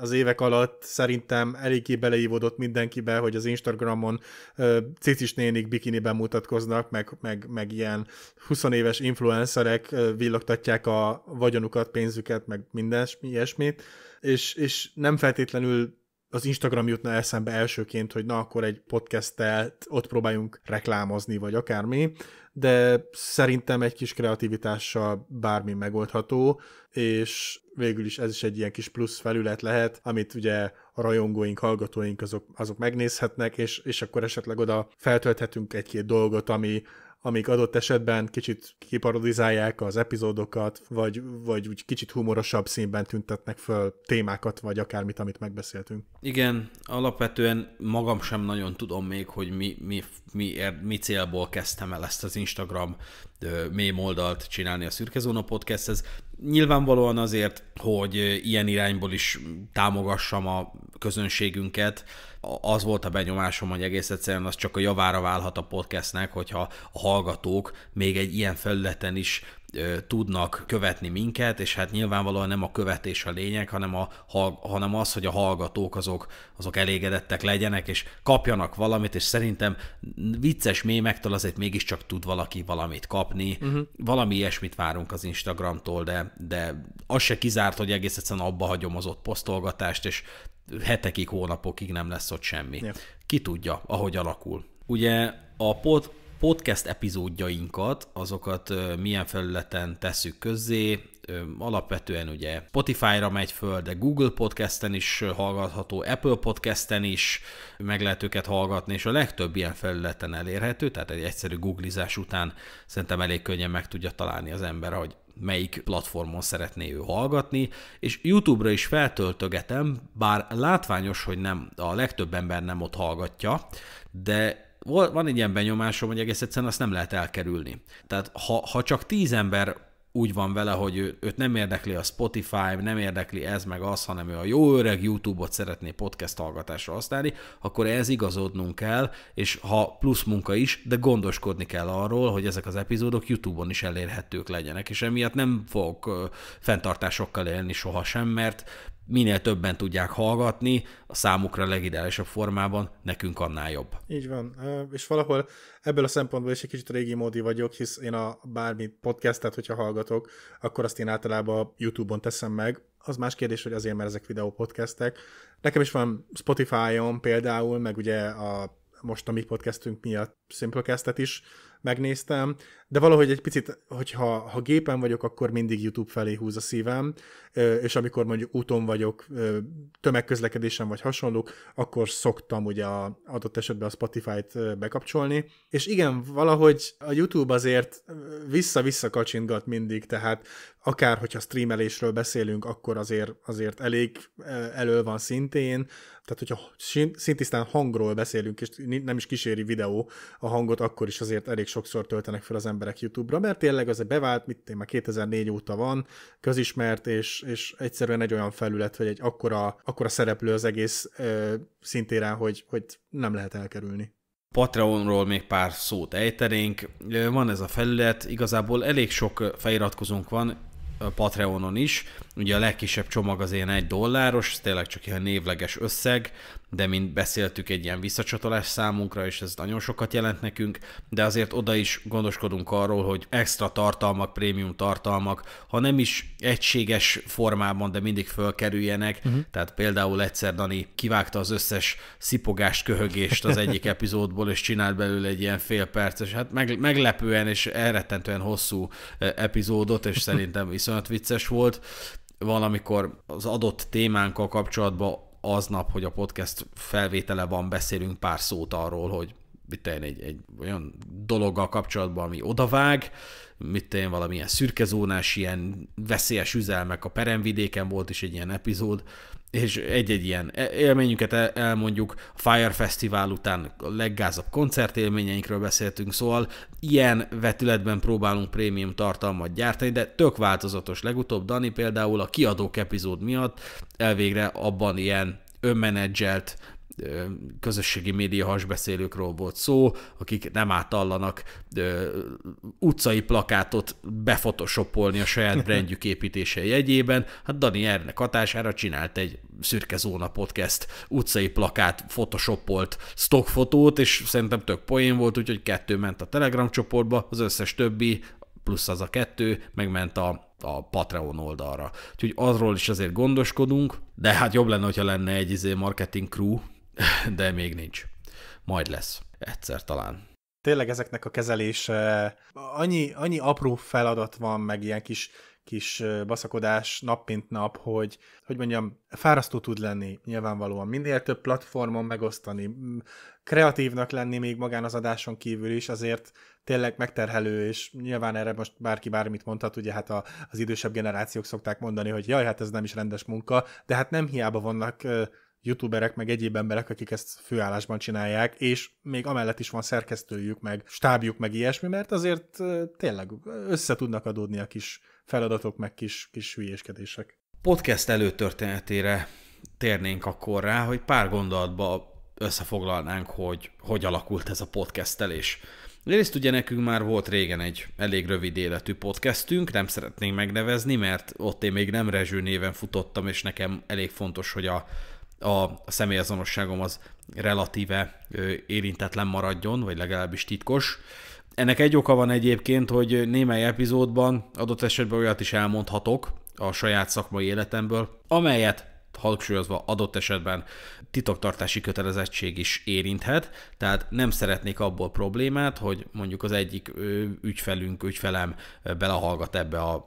az évek alatt szerintem eléggé beleívódott mindenkibe, hogy az Instagramon cicis nénik bikiniben mutatkoznak, meg, meg, meg ilyen 20 éves influencerek villogtatják a vagyonukat, pénzüket, meg minden ilyesmit, és, és nem feltétlenül az Instagram jutna eszembe elsőként, hogy na akkor egy podcasttel ott próbáljunk reklámozni, vagy akármi, de szerintem egy kis kreativitással bármi megoldható, és végül is ez is egy ilyen kis plusz felület lehet, amit ugye a rajongóink, hallgatóink azok, azok megnézhetnek, és, és akkor esetleg oda feltölthetünk egy-két dolgot, ami, amik adott esetben kicsit kiparodizálják az epizódokat, vagy, vagy úgy kicsit humorosabb színben tüntetnek föl témákat, vagy akármit, amit megbeszéltünk. Igen, alapvetően magam sem nagyon tudom még, hogy mi, mi, mi, mi célból kezdtem el ezt az Instagram mély oldalt csinálni a Szürke Zóna Podcasthez. Nyilvánvalóan azért, hogy ilyen irányból is támogassam a közönségünket, az volt a benyomásom, hogy egész egyszerűen az csak a javára válhat a podcastnek, hogyha a hallgatók még egy ilyen felületen is tudnak követni minket, és hát nyilvánvalóan nem a követés a lényeg, hanem, a, hanem az, hogy a hallgatók azok, azok elégedettek legyenek, és kapjanak valamit, és szerintem vicces mémektől azért mégiscsak tud valaki valamit kapni. Uh-huh. Valami ilyesmit várunk az Instagramtól, de, de az se kizárt, hogy egész egyszerűen abba hagyom az ott posztolgatást, és hetekig, hónapokig nem lesz ott semmi. Yeah. Ki tudja, ahogy alakul. Ugye a pod, podcast epizódjainkat, azokat milyen felületen tesszük közzé, alapvetően ugye Spotify-ra megy föl, de Google Podcasten is hallgatható, Apple Podcasten is meg lehet őket hallgatni, és a legtöbb ilyen felületen elérhető, tehát egy egyszerű googlizás után szerintem elég könnyen meg tudja találni az ember, hogy melyik platformon szeretné ő hallgatni, és YouTube-ra is feltöltögetem, bár látványos, hogy nem a legtöbb ember nem ott hallgatja, de van egy ilyen benyomásom, hogy egész egyszerűen azt nem lehet elkerülni. Tehát ha, ha csak tíz ember úgy van vele, hogy ő, őt nem érdekli a Spotify, nem érdekli ez meg az, hanem ő a jó öreg YouTube-ot szeretné podcast hallgatásra használni, akkor ez igazodnunk kell, és ha plusz munka is, de gondoskodni kell arról, hogy ezek az epizódok YouTube-on is elérhetők legyenek, és emiatt nem fogok fenntartásokkal élni sohasem, mert minél többen tudják hallgatni, a számukra legideálisabb formában, nekünk annál jobb. Így van, és valahol ebből a szempontból is egy kicsit régi módi vagyok, hisz én a bármi podcastet, hogyha hallgatok, akkor azt én általában YouTube-on teszem meg, az más kérdés, hogy azért, mert ezek videó podcastek. Nekem is van Spotify-on például, meg ugye a most a mi podcastünk miatt Simplecastet is megnéztem, de valahogy egy picit, hogyha ha gépen vagyok, akkor mindig YouTube felé húz a szívem, és amikor mondjuk úton vagyok, tömegközlekedésen vagy hasonlók, akkor szoktam ugye a, adott esetben a Spotify-t bekapcsolni, és igen, valahogy a YouTube azért vissza-vissza kacsingat mindig, tehát akár hogyha streamelésről beszélünk, akkor azért, azért elég elő van szintén, tehát hogyha szintisztán hangról beszélünk, és nem is kíséri videó a hangot, akkor is azért elég sokszor töltenek fel az emberek emberek YouTube-ra, mert tényleg az egy bevált, mit téma 2004 óta van, közismert, és, és egyszerűen egy olyan felület, vagy egy akkora, akkora szereplő az egész ö, szintéren, hogy, hogy nem lehet elkerülni. Patreonról még pár szót ejtenénk. Van ez a felület, igazából elég sok feliratkozónk van, Patreonon is. Ugye a legkisebb csomag az ilyen egy dolláros, ez tényleg csak ilyen névleges összeg, de mint beszéltük, egy ilyen visszacsatolás számunkra, és ez nagyon sokat jelent nekünk, de azért oda is gondoskodunk arról, hogy extra tartalmak, prémium tartalmak, ha nem is egységes formában, de mindig fölkerüljenek. Uh-huh. Tehát például egyszer Dani kivágta az összes szipogást, köhögést az egyik epizódból, és csinált belőle egy ilyen fél perces, hát meg, meglepően és elrettentően hosszú e, epizódot, és szerintem viszonyat vicces volt. Valamikor az adott témánkkal kapcsolatban aznap, hogy a podcast felvétele van, beszélünk pár szót arról, hogy mit tenni, egy, egy olyan dologgal kapcsolatban, ami odavág, mit én, valamilyen szürkezónás, ilyen veszélyes üzelmek a peremvidéken volt is egy ilyen epizód, és egy-egy ilyen e- élményünket elmondjuk, a Fire Festival után a leggázabb koncertélményeinkről beszéltünk, szóval ilyen vetületben próbálunk prémium tartalmat gyártani, de tök változatos. Legutóbb Dani például a kiadók epizód miatt elvégre abban ilyen önmenedzselt közösségi média hasbeszélőkről volt szó, akik nem átallanak utcai plakátot befotoshopolni a saját brandjük építése jegyében. Hát Dani Ernek hatására csinált egy szürke zóna podcast utcai plakát, photoshopolt stockfotót, és szerintem tök poén volt, úgyhogy kettő ment a Telegram csoportba, az összes többi plusz az a kettő, megment a, a Patreon oldalra. Úgyhogy arról is azért gondoskodunk, de hát jobb lenne, hogyha lenne egy izé marketing crew, de még nincs. Majd lesz. Egyszer talán. Tényleg ezeknek a kezelése, annyi, annyi apró feladat van, meg ilyen kis, kis baszakodás nap mint nap, hogy, hogy mondjam, fárasztó tud lenni nyilvánvalóan. Minél több platformon megosztani, kreatívnak lenni még magán az adáson kívül is, azért tényleg megterhelő, és nyilván erre most bárki bármit mondhat, ugye hát a, az idősebb generációk szokták mondani, hogy jaj, hát ez nem is rendes munka, de hát nem hiába vannak youtuberek, meg egyéb emberek, akik ezt főállásban csinálják, és még amellett is van szerkesztőjük, meg stábjuk, meg ilyesmi, mert azért tényleg össze tudnak adódni a kis feladatok, meg kis, kis hülyéskedések. Podcast előtörténetére térnénk akkor rá, hogy pár gondolatba összefoglalnánk, hogy hogy alakult ez a podcastelés. Egyrészt ugye nekünk már volt régen egy elég rövid életű podcastünk, nem szeretnénk megnevezni, mert ott én még nem Rezső néven futottam, és nekem elég fontos, hogy a a, a személyazonosságom az relatíve érintetlen maradjon, vagy legalábbis titkos. Ennek egy oka van egyébként, hogy némely epizódban adott esetben olyat is elmondhatok a saját szakmai életemből, amelyet hangsúlyozva adott esetben titoktartási kötelezettség is érinthet, tehát nem szeretnék abból problémát, hogy mondjuk az egyik ügyfelünk, ügyfelem belehallgat ebbe a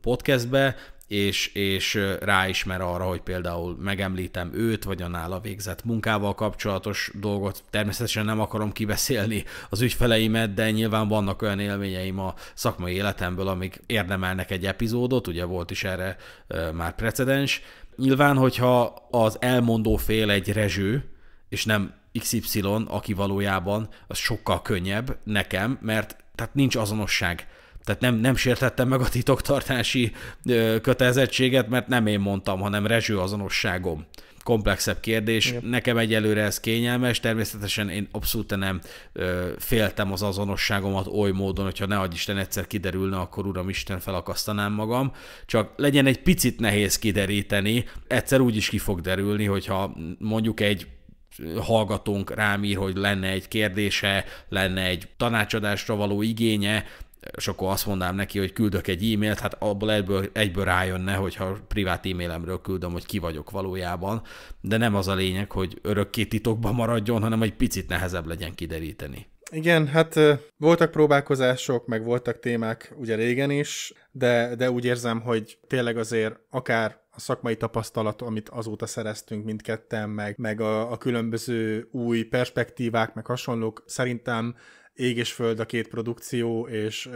podcastbe, és, és ráismer arra, hogy például megemlítem őt, vagy a nála végzett munkával kapcsolatos dolgot. Természetesen nem akarom kibeszélni az ügyfeleimet, de nyilván vannak olyan élményeim a szakmai életemből, amik érdemelnek egy epizódot, ugye volt is erre már precedens. Nyilván, hogyha az elmondó fél egy rezső, és nem XY, aki valójában, az sokkal könnyebb nekem, mert tehát nincs azonosság tehát nem, nem sértettem meg a titoktartási ö, kötelezettséget, mert nem én mondtam, hanem rezső azonosságom. Komplexebb kérdés, Igen. nekem egyelőre ez kényelmes, természetesen én abszolút nem ö, féltem az azonosságomat oly módon, hogyha ne adj Isten egyszer kiderülne, akkor Uram Isten felakasztanám magam, csak legyen egy picit nehéz kideríteni, egyszer úgy is ki fog derülni, hogyha mondjuk egy hallgatónk rám ír, hogy lenne egy kérdése, lenne egy tanácsadásra való igénye, és akkor azt mondanám neki, hogy küldök egy e-mailt, hát abból egyből, egyből rájönne, hogyha privát e-mailemről küldöm, hogy ki vagyok valójában, de nem az a lényeg, hogy örökké titokban maradjon, hanem egy picit nehezebb legyen kideríteni. Igen, hát voltak próbálkozások, meg voltak témák ugye régen is, de, de úgy érzem, hogy tényleg azért akár a szakmai tapasztalat, amit azóta szereztünk mindketten, meg, meg a, a különböző új perspektívák, meg hasonlók szerintem ég és föld a két produkció, és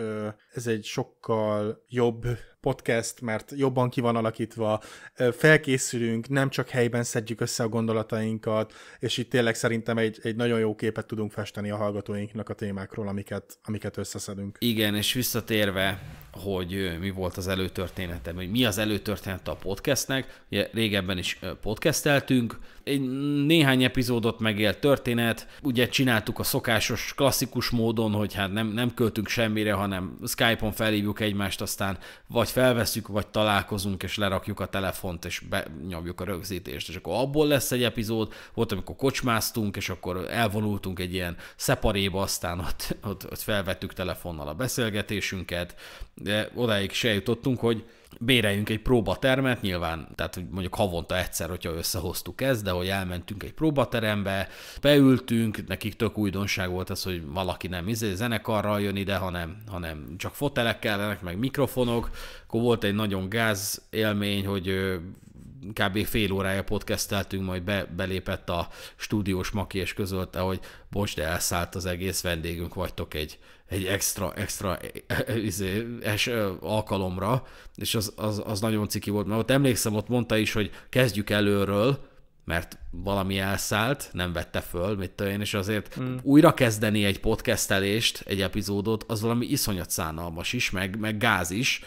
ez egy sokkal jobb podcast, mert jobban ki van alakítva, felkészülünk, nem csak helyben szedjük össze a gondolatainkat, és itt tényleg szerintem egy, egy nagyon jó képet tudunk festeni a hallgatóinknak a témákról, amiket, amiket összeszedünk. Igen, és visszatérve hogy mi volt az előtörténetem, hogy mi az előtörténete a podcastnek. Ugye régebben is podcasteltünk, egy néhány epizódot megélt történet, ugye csináltuk a szokásos, klasszikus módon, hogy hát nem, nem költünk semmire, hanem Skype-on felhívjuk egymást, aztán vagy felveszünk, vagy találkozunk, és lerakjuk a telefont, és benyomjuk a rögzítést, és akkor abból lesz egy epizód. Volt, amikor kocsmáztunk, és akkor elvonultunk egy ilyen szeparéba, aztán ott, ott, ott felvettük telefonnal a beszélgetésünket, de odáig se jutottunk, hogy béreljünk egy próbatermet, nyilván, tehát mondjuk havonta egyszer, hogyha összehoztuk ezt, de hogy elmentünk egy próbaterembe, beültünk, nekik tök újdonság volt ez, hogy valaki nem izé, zenekarral jön ide, hanem, hanem csak fotelek kellenek, meg mikrofonok, akkor volt egy nagyon gáz élmény, hogy kb. fél órája podcasteltünk, majd be, belépett a stúdiós maki, és közölte, hogy bocs, de elszállt az egész vendégünk, vagytok egy egy extra, extra e, e, e, izé, es, alkalomra, és az, az, az nagyon ciki volt, mert ott emlékszem, ott mondta is, hogy kezdjük előről, mert valami elszállt, nem vette föl, mit tudom én, és azért hmm. újra kezdeni egy podcastelést, egy epizódot, az valami iszonyat szánalmas is, meg, meg gáz is,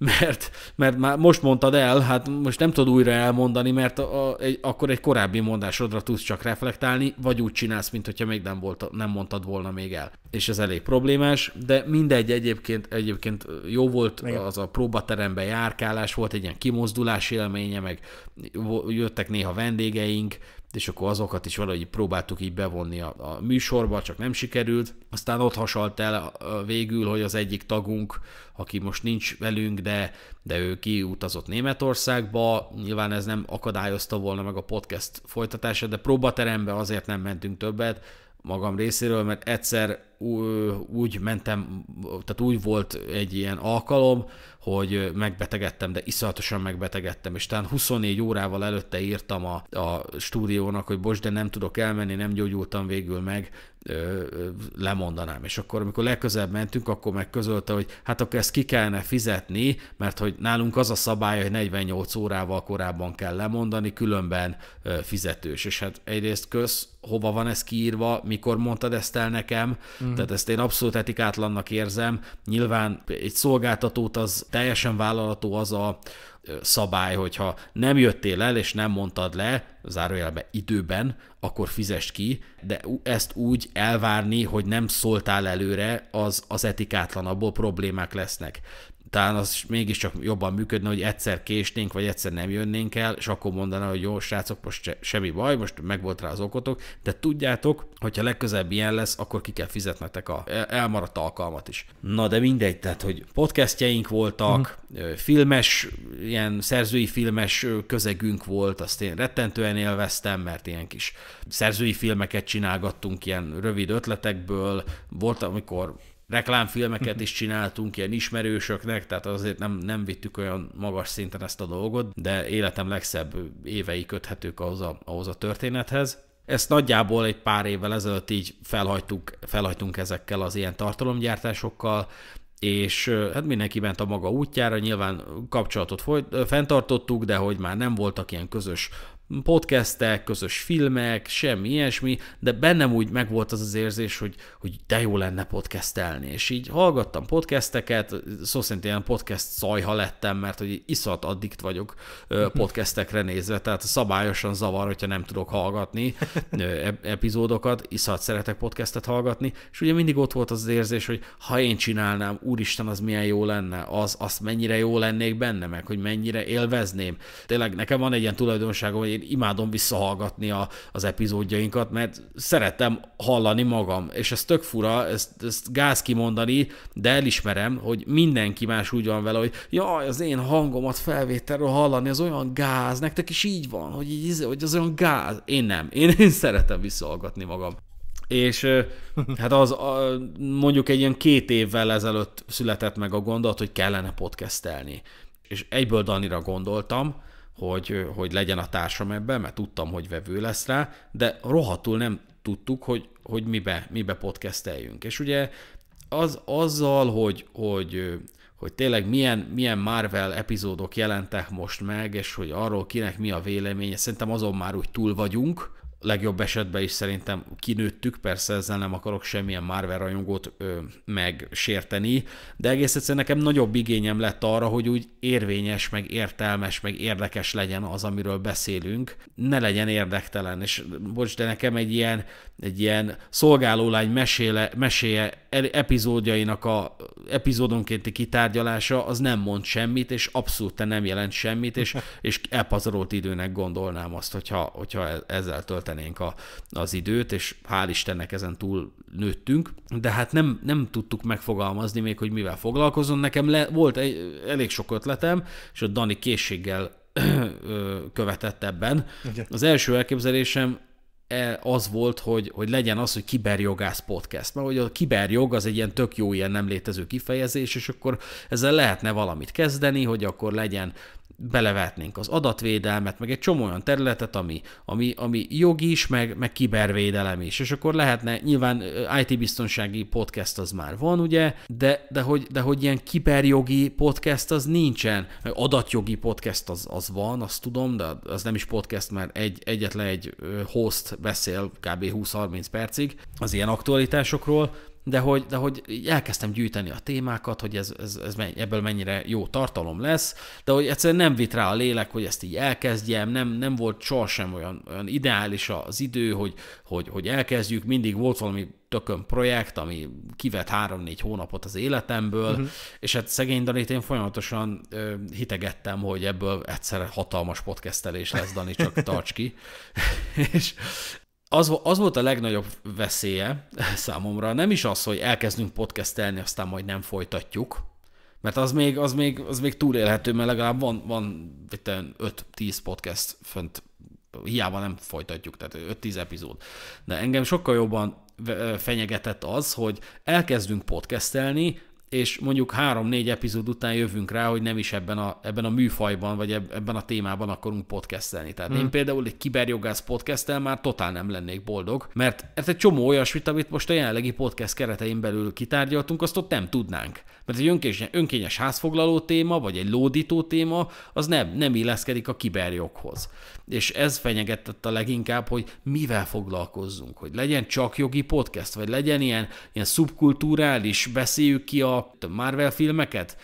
mert, mert már most mondtad el, hát most nem tudod újra elmondani, mert a, a, egy, akkor egy korábbi mondásodra tudsz csak reflektálni, vagy úgy csinálsz, mint hogyha még nem, volt, nem mondtad volna még el. És ez elég problémás, de mindegy, egyébként, egyébként jó volt még. az a próbaterembe járkálás, volt egy ilyen kimozdulás élménye, meg jöttek néha vendégeink, és akkor azokat is valahogy próbáltuk így bevonni a, a műsorba, csak nem sikerült. Aztán ott hasalt el végül, hogy az egyik tagunk, aki most nincs velünk, de, de ő kiutazott Németországba, nyilván ez nem akadályozta volna meg a podcast folytatását, de próbaterembe azért nem mentünk többet magam részéről, mert egyszer úgy mentem, tehát úgy volt egy ilyen alkalom, hogy megbetegedtem, de iszonyatosan megbetegedtem, és talán 24 órával előtte írtam a, a stúdiónak, hogy bocs, de nem tudok elmenni, nem gyógyultam végül meg, ö, lemondanám. És akkor, amikor legközelebb mentünk, akkor megközölte, hogy hát akkor ezt ki kellene fizetni, mert hogy nálunk az a szabály, hogy 48 órával korábban kell lemondani, különben ö, fizetős. És hát egyrészt kösz, hova van ez kiírva, mikor mondtad ezt el nekem, mm. Mm. Tehát ezt én abszolút etikátlannak érzem. Nyilván egy szolgáltatót az teljesen vállalható az a szabály, hogyha nem jöttél el és nem mondtad le, zárójelben időben, akkor fizest ki, de ezt úgy elvárni, hogy nem szóltál előre, az, az etikátlanabból problémák lesznek talán az mégiscsak jobban működne, hogy egyszer késnénk, vagy egyszer nem jönnénk el, és akkor mondaná, hogy jó, srácok, most se, semmi baj, most meg volt rá az okotok, de tudjátok, hogyha legközelebb ilyen lesz, akkor ki kell fizetnetek a elmaradt alkalmat is. Na de mindegy, tehát, hogy podcastjeink voltak, mm. filmes, ilyen szerzői filmes közegünk volt, azt én rettentően élveztem, mert ilyen kis szerzői filmeket csinálgattunk ilyen rövid ötletekből, volt, amikor reklámfilmeket is csináltunk ilyen ismerősöknek, tehát azért nem, nem vittük olyan magas szinten ezt a dolgot, de életem legszebb évei köthetők ahhoz a, ahhoz a történethez. Ezt nagyjából egy pár évvel ezelőtt így felhajtunk, felhajtunk ezekkel az ilyen tartalomgyártásokkal, és hát mindenki ment a maga útjára, nyilván kapcsolatot folyt, fenntartottuk, de hogy már nem voltak ilyen közös podcastek, közös filmek, semmi ilyesmi, de bennem úgy megvolt az az érzés, hogy, hogy de jó lenne podcastelni, és így hallgattam podcasteket, szó szerint ilyen podcast szajha lettem, mert hogy iszat addikt vagyok mhm. podcastekre nézve, tehát szabályosan zavar, hogyha nem tudok hallgatni epizódokat, iszat szeretek podcastet hallgatni, és ugye mindig ott volt az az érzés, hogy ha én csinálnám, úristen, az milyen jó lenne, az, azt mennyire jó lennék benne, meg hogy mennyire élvezném. Tényleg nekem van egy ilyen tulajdonságom, hogy én imádom visszahallgatni a, az epizódjainkat, mert szeretem hallani magam, és ez tök fura, ezt, ezt gáz kimondani, de elismerem, hogy mindenki más úgy van vele, hogy jaj, az én hangomat felvételről hallani, az olyan gáz, nektek is így van, hogy, így, izé, hogy az olyan gáz. Én nem, én, én szeretem visszahallgatni magam és hát az a, mondjuk egy ilyen két évvel ezelőtt született meg a gondolat, hogy kellene podcastelni. És egyből Danira gondoltam, hogy, hogy legyen a társam ebben, mert tudtam, hogy vevő lesz rá, de rohatul nem tudtuk, hogy, hogy mibe, mibe podcasteljünk. És ugye az, azzal, hogy, hogy, hogy tényleg milyen, milyen Marvel epizódok jelentek most meg, és hogy arról kinek mi a véleménye, szerintem azon már úgy túl vagyunk, legjobb esetben is szerintem kinőttük, persze ezzel nem akarok semmilyen Marvel rajongót ö, megsérteni, de egész egyszerűen nekem nagyobb igényem lett arra, hogy úgy érvényes, meg értelmes, meg érdekes legyen az, amiről beszélünk, ne legyen érdektelen, és bocs, de nekem egy ilyen, egy ilyen szolgálólány meséle, meséje e-, epizódjainak a epizódonkénti kitárgyalása az nem mond semmit, és abszolút nem jelent semmit, és, és elpazarolt időnek gondolnám azt, hogyha, hogyha e-, ezzel tölt töltenénk a, az időt, és hál' Istennek ezen túl nőttünk, de hát nem, nem tudtuk megfogalmazni még, hogy mivel foglalkozom. Nekem le, volt egy, elég sok ötletem, és a Dani készséggel követett ebben. Ugye. Az első elképzelésem e, az volt, hogy, hogy legyen az, hogy kiberjogász podcast. Mert hogy a kiberjog az egy ilyen tök jó, ilyen nem létező kifejezés, és akkor ezzel lehetne valamit kezdeni, hogy akkor legyen belevetnénk az adatvédelmet, meg egy csomó olyan területet, ami, ami, ami jogi is, meg, meg kibervédelem is. És akkor lehetne, nyilván IT-biztonsági podcast az már van, ugye, de, de, hogy, de hogy ilyen kiberjogi podcast az nincsen. Adatjogi podcast az, az van, azt tudom, de az nem is podcast, mert egy, egyetlen egy host beszél kb. 20-30 percig az ilyen aktualitásokról, de hogy, de hogy elkezdtem gyűjteni a témákat, hogy ez, ez, ez, ebből mennyire jó tartalom lesz, de hogy egyszerűen nem vitt rá a lélek, hogy ezt így elkezdjem, nem, nem volt sohasem olyan, olyan ideális az idő, hogy, hogy, hogy elkezdjük, mindig volt valami tökön projekt, ami kivett három-négy hónapot az életemből, uh-huh. és hát szegény Danit én folyamatosan ö, hitegettem, hogy ebből egyszer hatalmas podcastelés lesz, Dani, csak tarts ki. és, az, az volt a legnagyobb veszélye számomra, nem is az, hogy elkezdünk podcastelni, aztán majd nem folytatjuk, mert az még, az még, az még túlélhető, mert legalább van, van 5-10 podcast fönt, hiába nem folytatjuk, tehát 5-10 epizód. De engem sokkal jobban fenyegetett az, hogy elkezdünk podcastelni, és mondjuk három-négy epizód után jövünk rá, hogy nem is ebben a, ebben a műfajban, vagy ebben a témában akarunk podcastelni. Tehát hmm. én például egy kiberjogász podcasttel már totál nem lennék boldog, mert ez egy csomó olyasmit, amit most a jelenlegi podcast keretein belül kitárgyaltunk, azt ott nem tudnánk. Mert egy önkényes, önkényes házfoglaló téma, vagy egy lódító téma, az nem, nem illeszkedik a kiberjoghoz. És ez fenyegetett a leginkább, hogy mivel foglalkozzunk, hogy legyen csak jogi podcast, vagy legyen ilyen, ilyen szubkulturális, beszéljük ki a Marvel filmeket,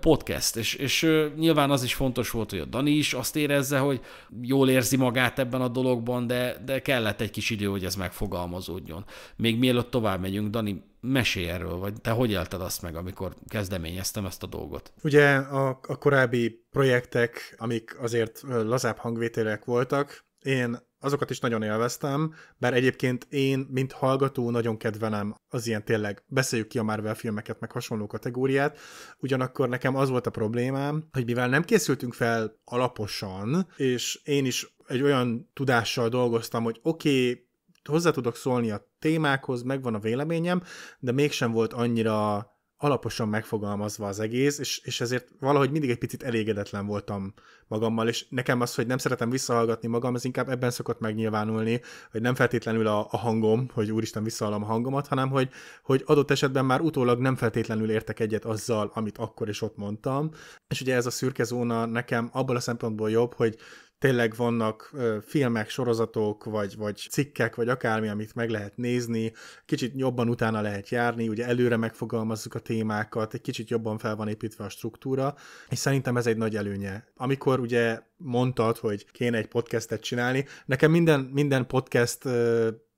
podcast, és, és nyilván az is fontos volt, hogy a Dani is azt érezze, hogy jól érzi magát ebben a dologban, de, de kellett egy kis idő, hogy ez megfogalmazódjon. Még mielőtt tovább megyünk, Dani, mesélj erről, vagy te hogy élted azt meg, amikor kezdeményeztem ezt a dolgot? Ugye a, a korábbi projektek, amik azért lazább hangvételek voltak, én azokat is nagyon élveztem, bár egyébként én, mint hallgató, nagyon kedvelem az ilyen tényleg beszéljük ki a Marvel filmeket, meg hasonló kategóriát, ugyanakkor nekem az volt a problémám, hogy mivel nem készültünk fel alaposan, és én is egy olyan tudással dolgoztam, hogy oké, okay, hozzá tudok szólni a témákhoz, megvan a véleményem, de mégsem volt annyira alaposan megfogalmazva az egész, és, és ezért valahogy mindig egy picit elégedetlen voltam magammal, és nekem az, hogy nem szeretem visszahallgatni magam, ez inkább ebben szokott megnyilvánulni, hogy nem feltétlenül a, a hangom, hogy úristen visszahallom a hangomat, hanem hogy, hogy adott esetben már utólag nem feltétlenül értek egyet azzal, amit akkor is ott mondtam. És ugye ez a szürke zóna nekem abból a szempontból jobb, hogy tényleg vannak filmek, sorozatok, vagy, vagy cikkek, vagy akármi, amit meg lehet nézni, kicsit jobban utána lehet járni, ugye előre megfogalmazzuk a témákat, egy kicsit jobban fel van építve a struktúra, és szerintem ez egy nagy előnye. Amikor ugye mondtad, hogy kéne egy podcastet csinálni, nekem minden, minden podcast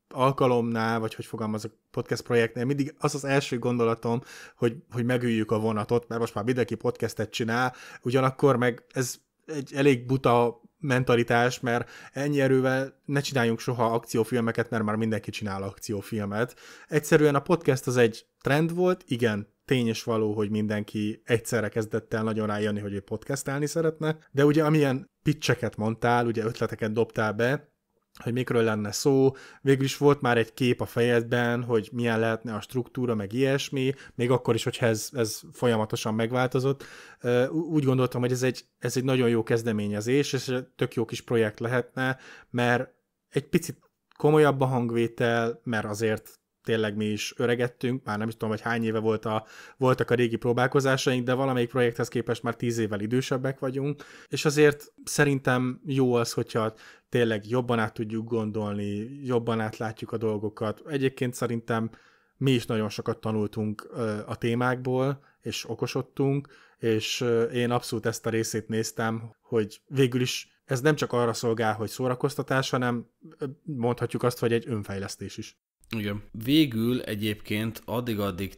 alkalomnál, vagy hogy fogalmazok, podcast projektnél mindig az az első gondolatom, hogy, hogy megüljük a vonatot, mert most már mindenki podcastet csinál, ugyanakkor meg ez egy elég buta mentalitás, mert ennyi erővel ne csináljunk soha akciófilmeket, mert már mindenki csinál akciófilmet. Egyszerűen a podcast az egy trend volt, igen, tény és való, hogy mindenki egyszerre kezdett el nagyon rájönni, hogy ő podcastálni szeretne, de ugye amilyen pitcheket mondtál, ugye ötleteket dobtál be, hogy mikről lenne szó, végül is volt már egy kép a fejedben, hogy milyen lehetne a struktúra, meg ilyesmi, még akkor is, hogyha ez, ez folyamatosan megváltozott. Úgy gondoltam, hogy ez egy, ez egy nagyon jó kezdeményezés, és tök jó kis projekt lehetne, mert egy picit komolyabb a hangvétel, mert azért tényleg mi is öregettünk, már nem is tudom, hogy hány éve volt a, voltak a régi próbálkozásaink, de valamelyik projekthez képest már tíz évvel idősebbek vagyunk, és azért szerintem jó az, hogyha tényleg jobban át tudjuk gondolni, jobban átlátjuk a dolgokat. Egyébként szerintem mi is nagyon sokat tanultunk a témákból, és okosodtunk, és én abszolút ezt a részét néztem, hogy végül is ez nem csak arra szolgál, hogy szórakoztatás, hanem mondhatjuk azt, hogy egy önfejlesztés is. Igen. Végül egyébként addig-addig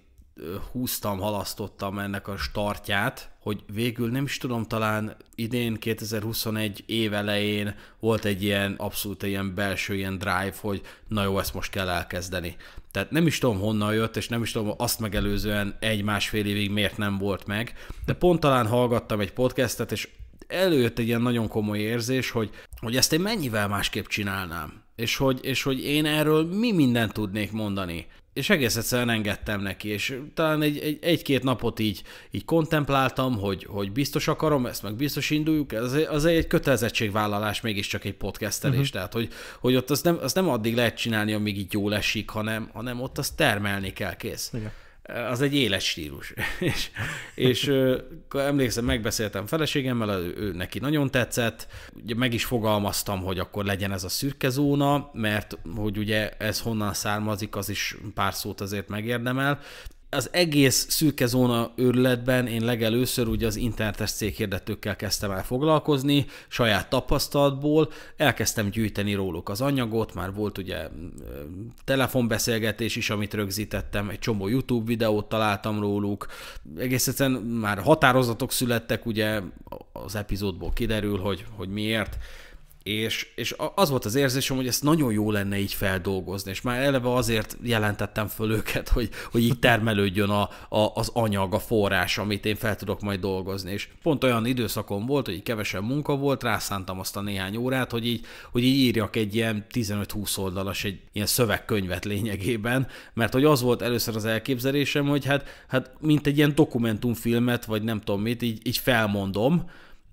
húztam, halasztottam ennek a startját, hogy végül nem is tudom, talán idén 2021 év elején volt egy ilyen abszolút ilyen belső ilyen drive, hogy na jó, ezt most kell elkezdeni. Tehát nem is tudom honnan jött, és nem is tudom azt megelőzően egy-másfél évig miért nem volt meg, de pont talán hallgattam egy podcastet, és előjött egy ilyen nagyon komoly érzés, hogy, hogy ezt én mennyivel másképp csinálnám és hogy, és hogy én erről mi mindent tudnék mondani. És egész egyszerűen engedtem neki, és talán egy, egy, egy-két napot így, így kontempláltam, hogy, hogy biztos akarom, ezt meg biztos induljuk, ez, az egy kötelezettségvállalás mégiscsak egy podcastelés, uh-huh. tehát hogy, hogy ott azt nem, azt nem addig lehet csinálni, amíg így jól esik, hanem, hanem ott azt termelni kell, kész. Igen az egy éles stílus. és, és emlékszem, megbeszéltem feleségemmel, ő, ő neki nagyon tetszett, ugye meg is fogalmaztam, hogy akkor legyen ez a szürke zóna, mert hogy ugye ez honnan származik, az is pár szót azért megérdemel, az egész szürke zóna őrületben én legelőször ugye az internetes céghirdetőkkel kezdtem el foglalkozni, saját tapasztalatból elkezdtem gyűjteni róluk az anyagot, már volt ugye mm, telefonbeszélgetés is, amit rögzítettem, egy csomó YouTube videót találtam róluk, egész egyszerűen már határozatok születtek, ugye az epizódból kiderül, hogy, hogy miért és, és az volt az érzésem, hogy ezt nagyon jó lenne így feldolgozni, és már eleve azért jelentettem föl őket, hogy, hogy így termelődjön a, a, az anyag, a forrás, amit én fel tudok majd dolgozni. És pont olyan időszakom volt, hogy kevesebb munka volt, rászántam azt a néhány órát, hogy így, hogy így írjak egy ilyen 15-20 oldalas, egy ilyen szövegkönyvet lényegében, mert hogy az volt először az elképzelésem, hogy hát, hát mint egy ilyen dokumentumfilmet, vagy nem tudom mit, így, így felmondom,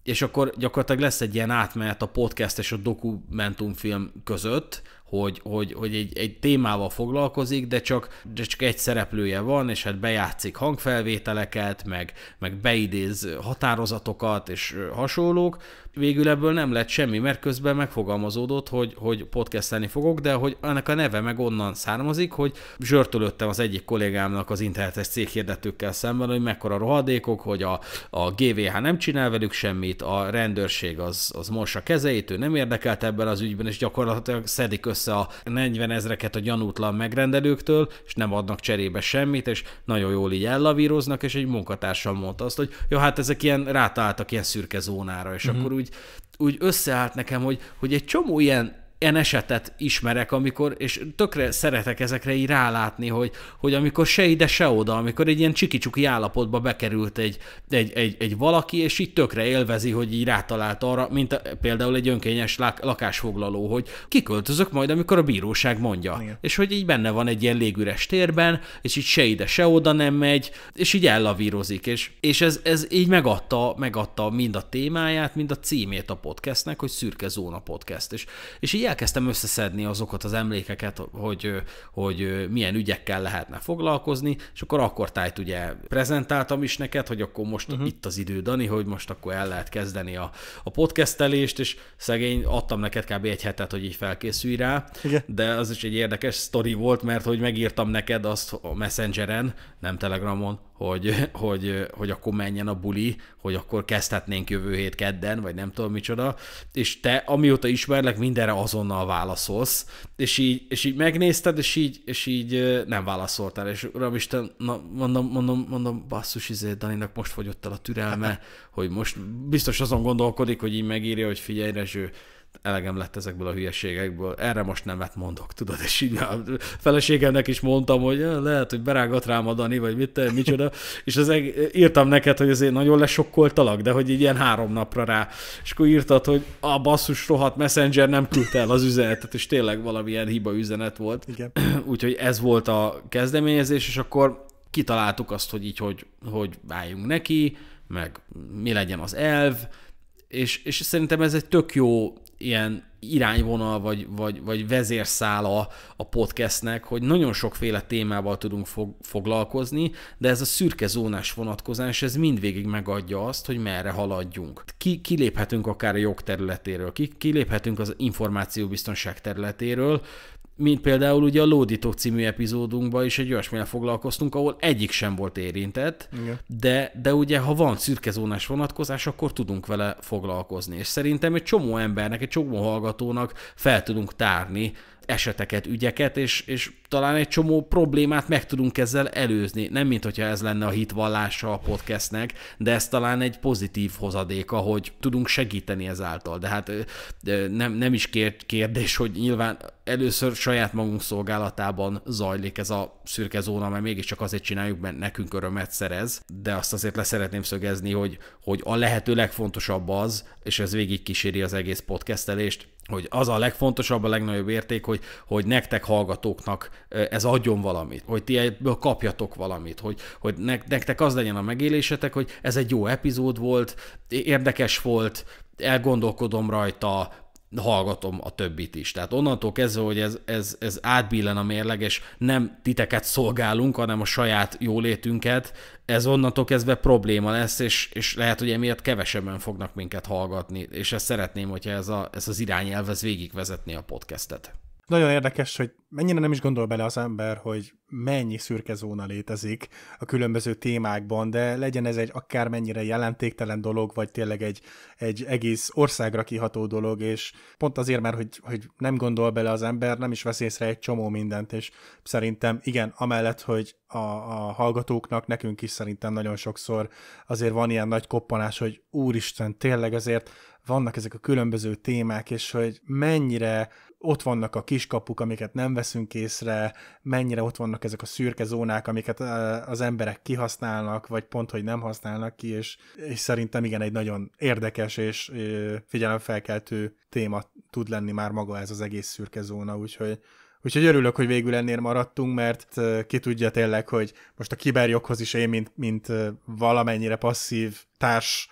és akkor gyakorlatilag lesz egy ilyen átmenet a podcast és a dokumentumfilm között, hogy, hogy, hogy egy, egy témával foglalkozik, de csak, de csak egy szereplője van, és hát bejátszik hangfelvételeket, meg, meg beidéz határozatokat és hasonlók, végül ebből nem lett semmi, mert közben megfogalmazódott, hogy, hogy podcastelni fogok, de hogy ennek a neve meg onnan származik, hogy zsörtölöttem az egyik kollégámnak az internetes céghirdetőkkel szemben, hogy mekkora rohadékok, hogy a, a GVH nem csinál velük semmit, a rendőrség az, az mossa kezeit, ő nem érdekelt ebben az ügyben, és gyakorlatilag szedik össze a 40 ezreket a gyanútlan megrendelőktől, és nem adnak cserébe semmit, és nagyon jól így ellavíroznak, és egy munkatársam mondta azt, hogy jó, hát ezek ilyen rátaláltak ilyen szürke zónára, és mm-hmm. akkor úgy úgy, úgy összeállt nekem, hogy, hogy egy csomó ilyen ilyen esetet ismerek, amikor, és tökre szeretek ezekre így rálátni, hogy, hogy amikor se ide, se oda, amikor egy ilyen csiki állapotba bekerült egy, egy, egy, egy valaki, és így tökre élvezi, hogy így rátalált arra, mint például egy önkényes lak, lakásfoglaló, hogy kiköltözök majd, amikor a bíróság mondja. Igen. És hogy így benne van egy ilyen légüres térben, és így se ide, se oda nem megy, és így ellavírozik, és, és ez, ez így megadta, megadta mind a témáját, mind a címét a podcastnek, hogy Szürke Zóna Podcast, és, és így elkezdtem összeszedni azokat az emlékeket, hogy, hogy milyen ügyekkel lehetne foglalkozni, és akkor akkor tájt ugye prezentáltam is neked, hogy akkor most uh-huh. itt az idő, Dani, hogy most akkor el lehet kezdeni a, a podcastelést, és szegény, adtam neked kb. egy hetet, hogy így felkészülj rá, Igen. de az is egy érdekes sztori volt, mert hogy megírtam neked azt a Messengeren, nem Telegramon, hogy, hogy, hogy akkor menjen a buli, hogy akkor kezdhetnénk jövő hét kedden, vagy nem tudom micsoda, és te amióta ismerlek, mindenre azonnal válaszolsz, és így, és így megnézted, és így, és így nem válaszoltál, és uram Isten, na, mondom, mondom, mondom, basszus, izé, Daninak most fogyott el a türelme, hogy most biztos azon gondolkodik, hogy így megírja, hogy figyelj, Rezső, elegem lett ezekből a hülyeségekből, erre most nemet mondok, tudod, és így a feleségemnek is mondtam, hogy lehet, hogy berágat rám a Dani, vagy mit, micsoda, és az eg- írtam neked, hogy azért nagyon lesokkoltalak, de hogy így ilyen három napra rá, és akkor írtad, hogy a basszus rohadt messenger nem küldte el az üzenetet, és tényleg valamilyen hiba üzenet volt. Igen. Úgyhogy ez volt a kezdeményezés, és akkor kitaláltuk azt, hogy így, hogy, hogy álljunk neki, meg mi legyen az elv, és, és szerintem ez egy tök jó ilyen irányvonal vagy, vagy, vagy vezérszála a podcastnek, hogy nagyon sokféle témával tudunk fog, foglalkozni, de ez a szürke zónás vonatkozás, ez mindvégig megadja azt, hogy merre haladjunk. Ki, kiléphetünk akár a jog területéről, ki, kiléphetünk az információbiztonság területéről, mint például ugye a Lódítók című epizódunkban is egy olyasmivel foglalkoztunk, ahol egyik sem volt érintett, Igen. de, de ugye ha van szürkezónás vonatkozás, akkor tudunk vele foglalkozni. És szerintem egy csomó embernek, egy csomó hallgatónak fel tudunk tárni eseteket, ügyeket, és, és talán egy csomó problémát meg tudunk ezzel előzni. Nem, mint hogyha ez lenne a hitvallása a podcastnek, de ez talán egy pozitív hozadéka, hogy tudunk segíteni ezáltal. De hát nem, nem is kért kérdés, hogy nyilván először saját magunk szolgálatában zajlik ez a szürke zóna, mert mégiscsak azért csináljuk, mert nekünk örömet szerez, de azt azért leszeretném szögezni, hogy, hogy a lehető legfontosabb az, és ez végig kíséri az egész podcastelést, hogy az a legfontosabb, a legnagyobb érték, hogy, hogy nektek hallgatóknak ez adjon valamit, hogy ti ebből kapjatok valamit, hogy, hogy nektek az legyen a megélésetek, hogy ez egy jó epizód volt, érdekes volt, elgondolkodom rajta, hallgatom a többit is. Tehát onnantól kezdve, hogy ez, ez, ez átbillen a mérleg, és nem titeket szolgálunk, hanem a saját jólétünket, ez onnantól kezdve probléma lesz, és, és lehet, hogy emiatt kevesebben fognak minket hallgatni, és ezt szeretném, hogyha ez, a, ez az irányelvez végigvezetné a podcastet nagyon érdekes, hogy mennyire nem is gondol bele az ember, hogy mennyi szürke zóna létezik a különböző témákban, de legyen ez egy akármennyire jelentéktelen dolog, vagy tényleg egy, egy egész országra kiható dolog, és pont azért, mert hogy, hogy nem gondol bele az ember, nem is vesz észre egy csomó mindent, és szerintem igen, amellett, hogy a, a hallgatóknak, nekünk is szerintem nagyon sokszor azért van ilyen nagy koppanás, hogy úristen, tényleg azért vannak ezek a különböző témák, és hogy mennyire ott vannak a kiskapuk, amiket nem veszünk észre, mennyire ott vannak ezek a szürke zónák, amiket eh, az emberek kihasználnak, vagy pont, hogy nem használnak ki, és, és szerintem igen, egy nagyon érdekes és eh, figyelemfelkeltő téma tud lenni már maga ez az egész szürke zóna, úgyhogy Úgyhogy örülök, hogy végül ennél maradtunk, mert eh, ki tudja tényleg, hogy most a kiberjoghoz is én, mint, mint valamennyire passzív társ,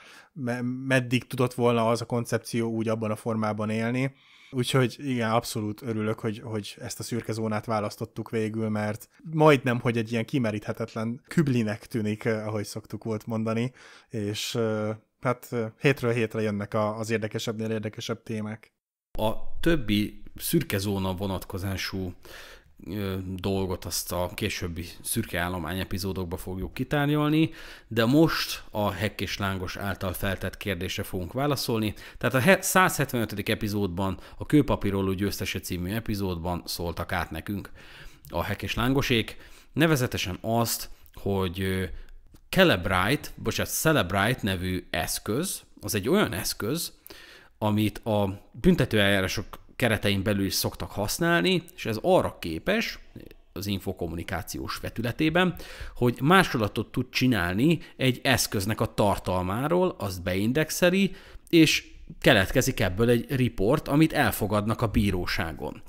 meddig tudott volna az a koncepció úgy abban a formában élni, Úgyhogy igen, abszolút örülök, hogy, hogy ezt a szürke zónát választottuk végül, mert majdnem, hogy egy ilyen kimeríthetetlen küblinek tűnik, eh, ahogy szoktuk volt mondani, és eh, hát eh, hétről hétre jönnek az érdekesebbnél érdekesebb témák. A többi szürke zóna vonatkozású dolgot azt a későbbi szürke állomány epizódokba fogjuk kitárnyolni, de most a Hekk és Lángos által feltett kérdésre fogunk válaszolni. Tehát a 175. epizódban, a Kőpapíroló győztese című epizódban szóltak át nekünk a Hekk és Lángosék, nevezetesen azt, hogy Celebrite, bocsánat, Celebrite nevű eszköz, az egy olyan eszköz, amit a büntetőeljárások keretein belül is szoktak használni, és ez arra képes, az infokommunikációs vetületében, hogy másolatot tud csinálni egy eszköznek a tartalmáról, azt beindexeli, és keletkezik ebből egy riport, amit elfogadnak a bíróságon.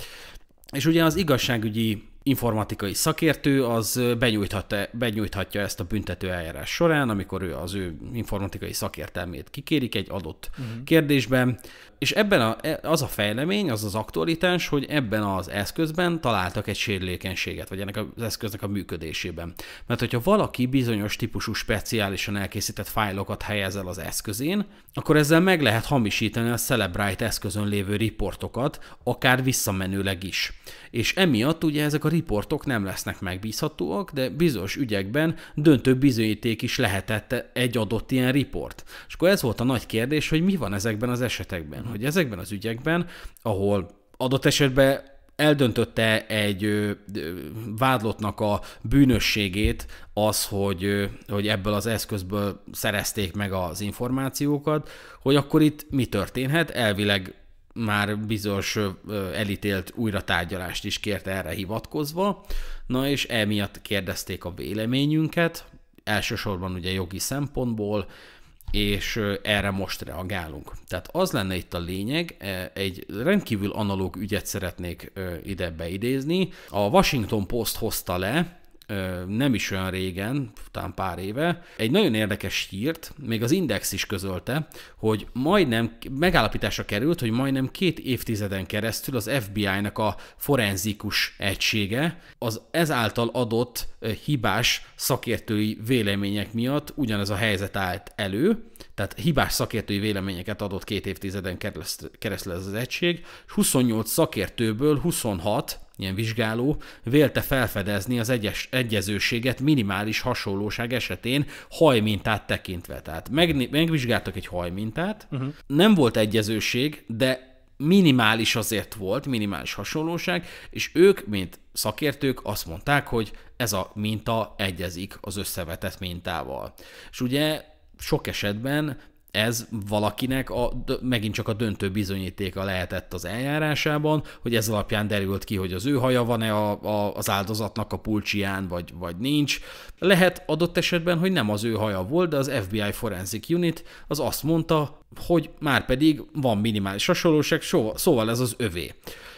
És ugye az igazságügyi informatikai szakértő az benyújthat, benyújthatja ezt a büntető eljárás során, amikor ő az ő informatikai szakértelmét kikérik egy adott uh-huh. kérdésben, és ebben a, e, az a fejlemény, az az aktualitás, hogy ebben az eszközben találtak egy sérülékenységet, vagy ennek az eszköznek a működésében. Mert hogyha valaki bizonyos típusú speciálisan elkészített fájlokat helyez el az eszközén, akkor ezzel meg lehet hamisítani a Celebrite eszközön lévő riportokat, akár visszamenőleg is. És emiatt ugye ezek a riportok nem lesznek megbízhatóak, de bizonyos ügyekben döntő bizonyíték is lehetett egy adott ilyen riport. És akkor ez volt a nagy kérdés, hogy mi van ezekben az esetekben, hogy ezekben az ügyekben, ahol adott esetben eldöntötte egy ö, ö, vádlottnak a bűnösségét az, hogy, ö, hogy ebből az eszközből szerezték meg az információkat, hogy akkor itt mi történhet? Elvileg már bizonyos elítélt újratárgyalást is kért erre hivatkozva, na és emiatt kérdezték a véleményünket, elsősorban ugye jogi szempontból, és erre most reagálunk. Tehát az lenne itt a lényeg, e, egy rendkívül analóg ügyet szeretnék ide beidézni. A Washington Post hozta le nem is olyan régen, talán pár éve, egy nagyon érdekes hírt, még az Index is közölte, hogy majdnem, megállapításra került, hogy majdnem két évtizeden keresztül az FBI-nak a forenzikus egysége az ezáltal adott hibás szakértői vélemények miatt ugyanez a helyzet állt elő, tehát hibás szakértői véleményeket adott két évtizeden keresztül ez az egység, és 28 szakértőből 26 ilyen vizsgáló, vélte felfedezni az egyes, egyezőséget minimális hasonlóság esetén hajmintát tekintve. Tehát meg, megvizsgáltak egy hajmintát, uh-huh. nem volt egyezőség, de minimális azért volt, minimális hasonlóság, és ők, mint szakértők azt mondták, hogy ez a minta egyezik az összevetett mintával. És ugye sok esetben ez valakinek a, megint csak a döntő bizonyítéka lehetett az eljárásában, hogy ez alapján derült ki, hogy az ő haja van-e a, a, az áldozatnak a pulcsián, vagy, vagy nincs. Lehet adott esetben, hogy nem az ő haja volt, de az FBI Forensic Unit az azt mondta, hogy már pedig van minimális hasonlóság, szóval ez az övé.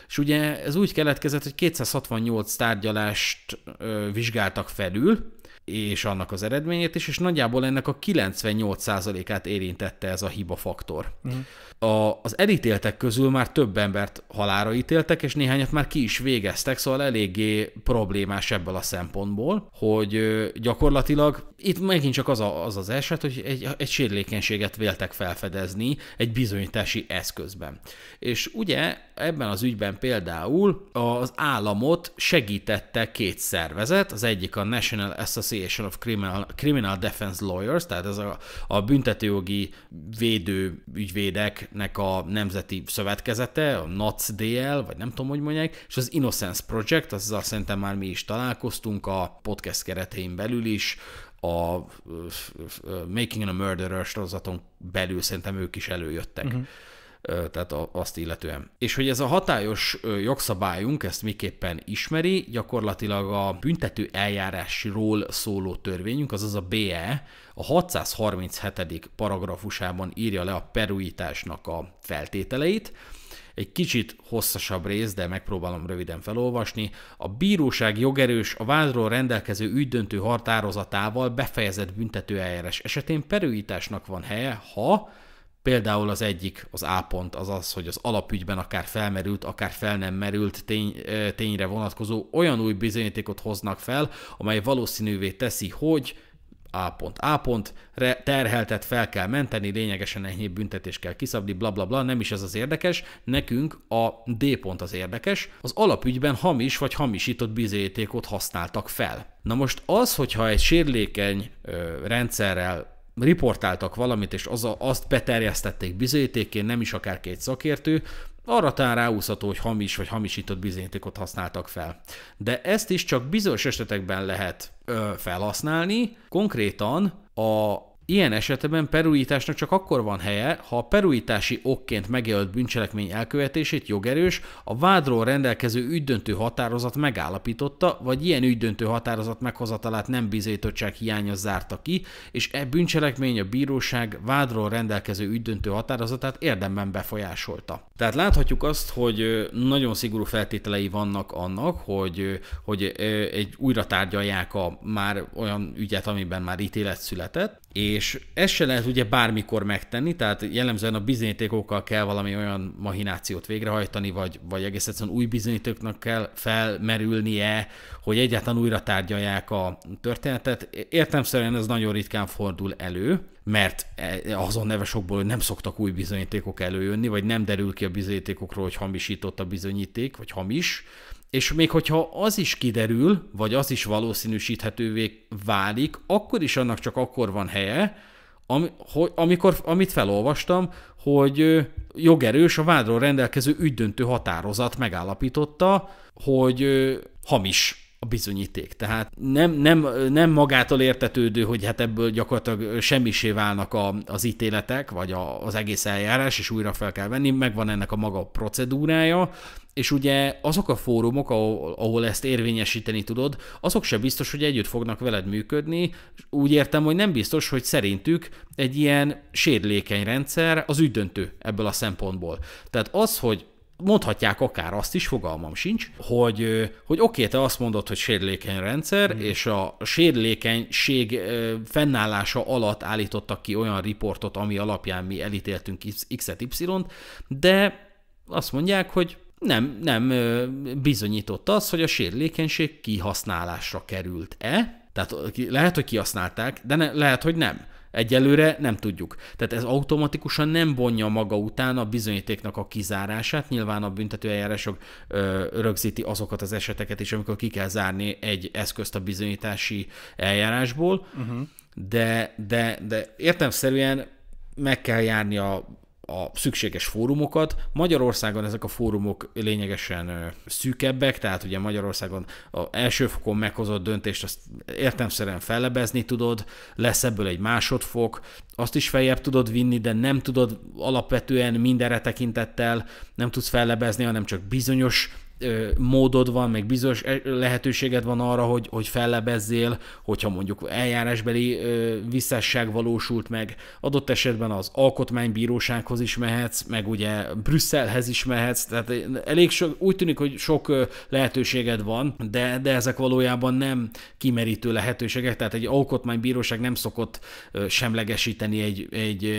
És ugye ez úgy keletkezett, hogy 268 tárgyalást ö, vizsgáltak felül, és annak az eredményét is, és nagyjából ennek a 98%-át érintette ez a hiba faktor. Uh-huh. A, az elítéltek közül már több embert halára ítéltek, és néhányat már ki is végeztek, szóval eléggé problémás ebből a szempontból, hogy gyakorlatilag itt megint csak az a, az, az eset, hogy egy, egy sérülékenységet véltek felfedezni egy bizonyítási eszközben. És ugye ebben az ügyben például az államot segítette két szervezet, az egyik a National Association of Criminal, Criminal Defense Lawyers, tehát ez a, a büntetőjogi védő ügyvédeknek a nemzeti szövetkezete, a NACDL, vagy nem tudom, hogy mondják, és az Innocence Project, azzal szerintem már mi is találkoztunk a podcast keretein belül is, a Making a Murderer sorozaton belül szerintem ők is előjöttek. Uh-huh tehát azt illetően. És hogy ez a hatályos jogszabályunk ezt miképpen ismeri, gyakorlatilag a büntető eljárásról szóló törvényünk, azaz a BE, a 637. paragrafusában írja le a perújításnak a feltételeit, egy kicsit hosszasabb rész, de megpróbálom röviden felolvasni. A bíróság jogerős a vádról rendelkező ügydöntő határozatával befejezett büntetőeljárás esetén perőításnak van helye, ha Például az egyik, az A pont az az, hogy az alapügyben akár felmerült, akár fel nem merült tény, tényre vonatkozó olyan új bizonyítékot hoznak fel, amely valószínűvé teszi, hogy A pont, A pont, terheltet fel kell menteni, lényegesen enyhébb büntetés kell kiszabni, bla bla bla, nem is ez az érdekes, nekünk a D pont az érdekes, az alapügyben hamis vagy hamisított bizonyítékot használtak fel. Na most az, hogyha egy sérlékeny ö, rendszerrel riportáltak valamit, és az a, azt beterjesztették bizonyítékén, nem is akár két szakértő, arra talán ráúszható, hogy hamis vagy hamisított bizonyítékot használtak fel. De ezt is csak bizonyos esetekben lehet ö, felhasználni, konkrétan a Ilyen esetben perújításnak csak akkor van helye, ha a perújítási okként megjelölt bűncselekmény elkövetését jogerős, a vádról rendelkező ügydöntő határozat megállapította, vagy ilyen ügydöntő határozat meghozatalát nem bizonyítottság hiánya zárta ki, és e bűncselekmény a bíróság vádról rendelkező ügydöntő határozatát érdemben befolyásolta. Tehát láthatjuk azt, hogy nagyon szigorú feltételei vannak annak, hogy, hogy egy újra tárgyalják a már olyan ügyet, amiben már ítélet született, és ezt se lehet ugye bármikor megtenni, tehát jellemzően a bizonyítékokkal kell valami olyan mahinációt végrehajtani, vagy, vagy egész egyszerűen új bizonyítóknak kell felmerülnie, hogy egyáltalán újra tárgyalják a történetet. Értemszerűen ez nagyon ritkán fordul elő, mert e, azon neve sokból, hogy nem szoktak új bizonyítékok előjönni, vagy nem derül ki a bizonyítékokról, hogy hamisított a bizonyíték, vagy hamis, és még hogyha az is kiderül, vagy az is valószínűsíthetővé válik, akkor is annak csak akkor van helye, ami, hogy, amikor, amit felolvastam, hogy jogerős a vádról rendelkező ügydöntő határozat megállapította, hogy hamis a bizonyíték. Tehát nem, nem, nem magától értetődő, hogy hát ebből gyakorlatilag semmisé válnak a, az ítéletek, vagy a, az egész eljárás, és újra fel kell venni, megvan ennek a maga procedúrája, és ugye azok a fórumok, ahol, ahol ezt érvényesíteni tudod, azok se biztos, hogy együtt fognak veled működni. Úgy értem, hogy nem biztos, hogy szerintük egy ilyen sérlékeny rendszer az ügydöntő ebből a szempontból. Tehát az, hogy mondhatják akár azt is, fogalmam sincs, hogy, hogy oké, te azt mondod, hogy sérülékeny rendszer, mm. és a sérülékenység fennállása alatt állítottak ki olyan riportot, ami alapján mi elítéltünk X-et, Y-t, de azt mondják, hogy nem, nem bizonyított az, hogy a sérülékenység kihasználásra került-e, tehát lehet, hogy kihasználták, de ne, lehet, hogy nem. Egyelőre nem tudjuk. Tehát ez automatikusan nem vonja maga után a bizonyítéknak a kizárását. Nyilván a büntetőeljárások rögzíti azokat az eseteket is, amikor ki kell zárni egy eszközt a bizonyítási eljárásból, uh-huh. de, de, de értemszerűen meg kell járni a a szükséges fórumokat. Magyarországon ezek a fórumok lényegesen szűkebbek, tehát ugye Magyarországon a első fokon meghozott döntést azt értemszerűen fellebezni tudod, lesz ebből egy másodfok, azt is feljebb tudod vinni, de nem tudod alapvetően mindenre tekintettel, nem tudsz fellebezni, hanem csak bizonyos módod van, meg bizonyos e, lehetőséged van arra, hogy, hogy fellebezzél, hogyha mondjuk eljárásbeli visszásság valósult meg. Adott esetben az alkotmánybírósághoz is mehetsz, meg ugye Brüsszelhez is mehetsz, tehát elég sok, úgy tűnik, hogy sok lehetőséged van, de, de ezek valójában nem kimerítő lehetőségek, tehát egy alkotmánybíróság nem szokott semlegesíteni egy, egy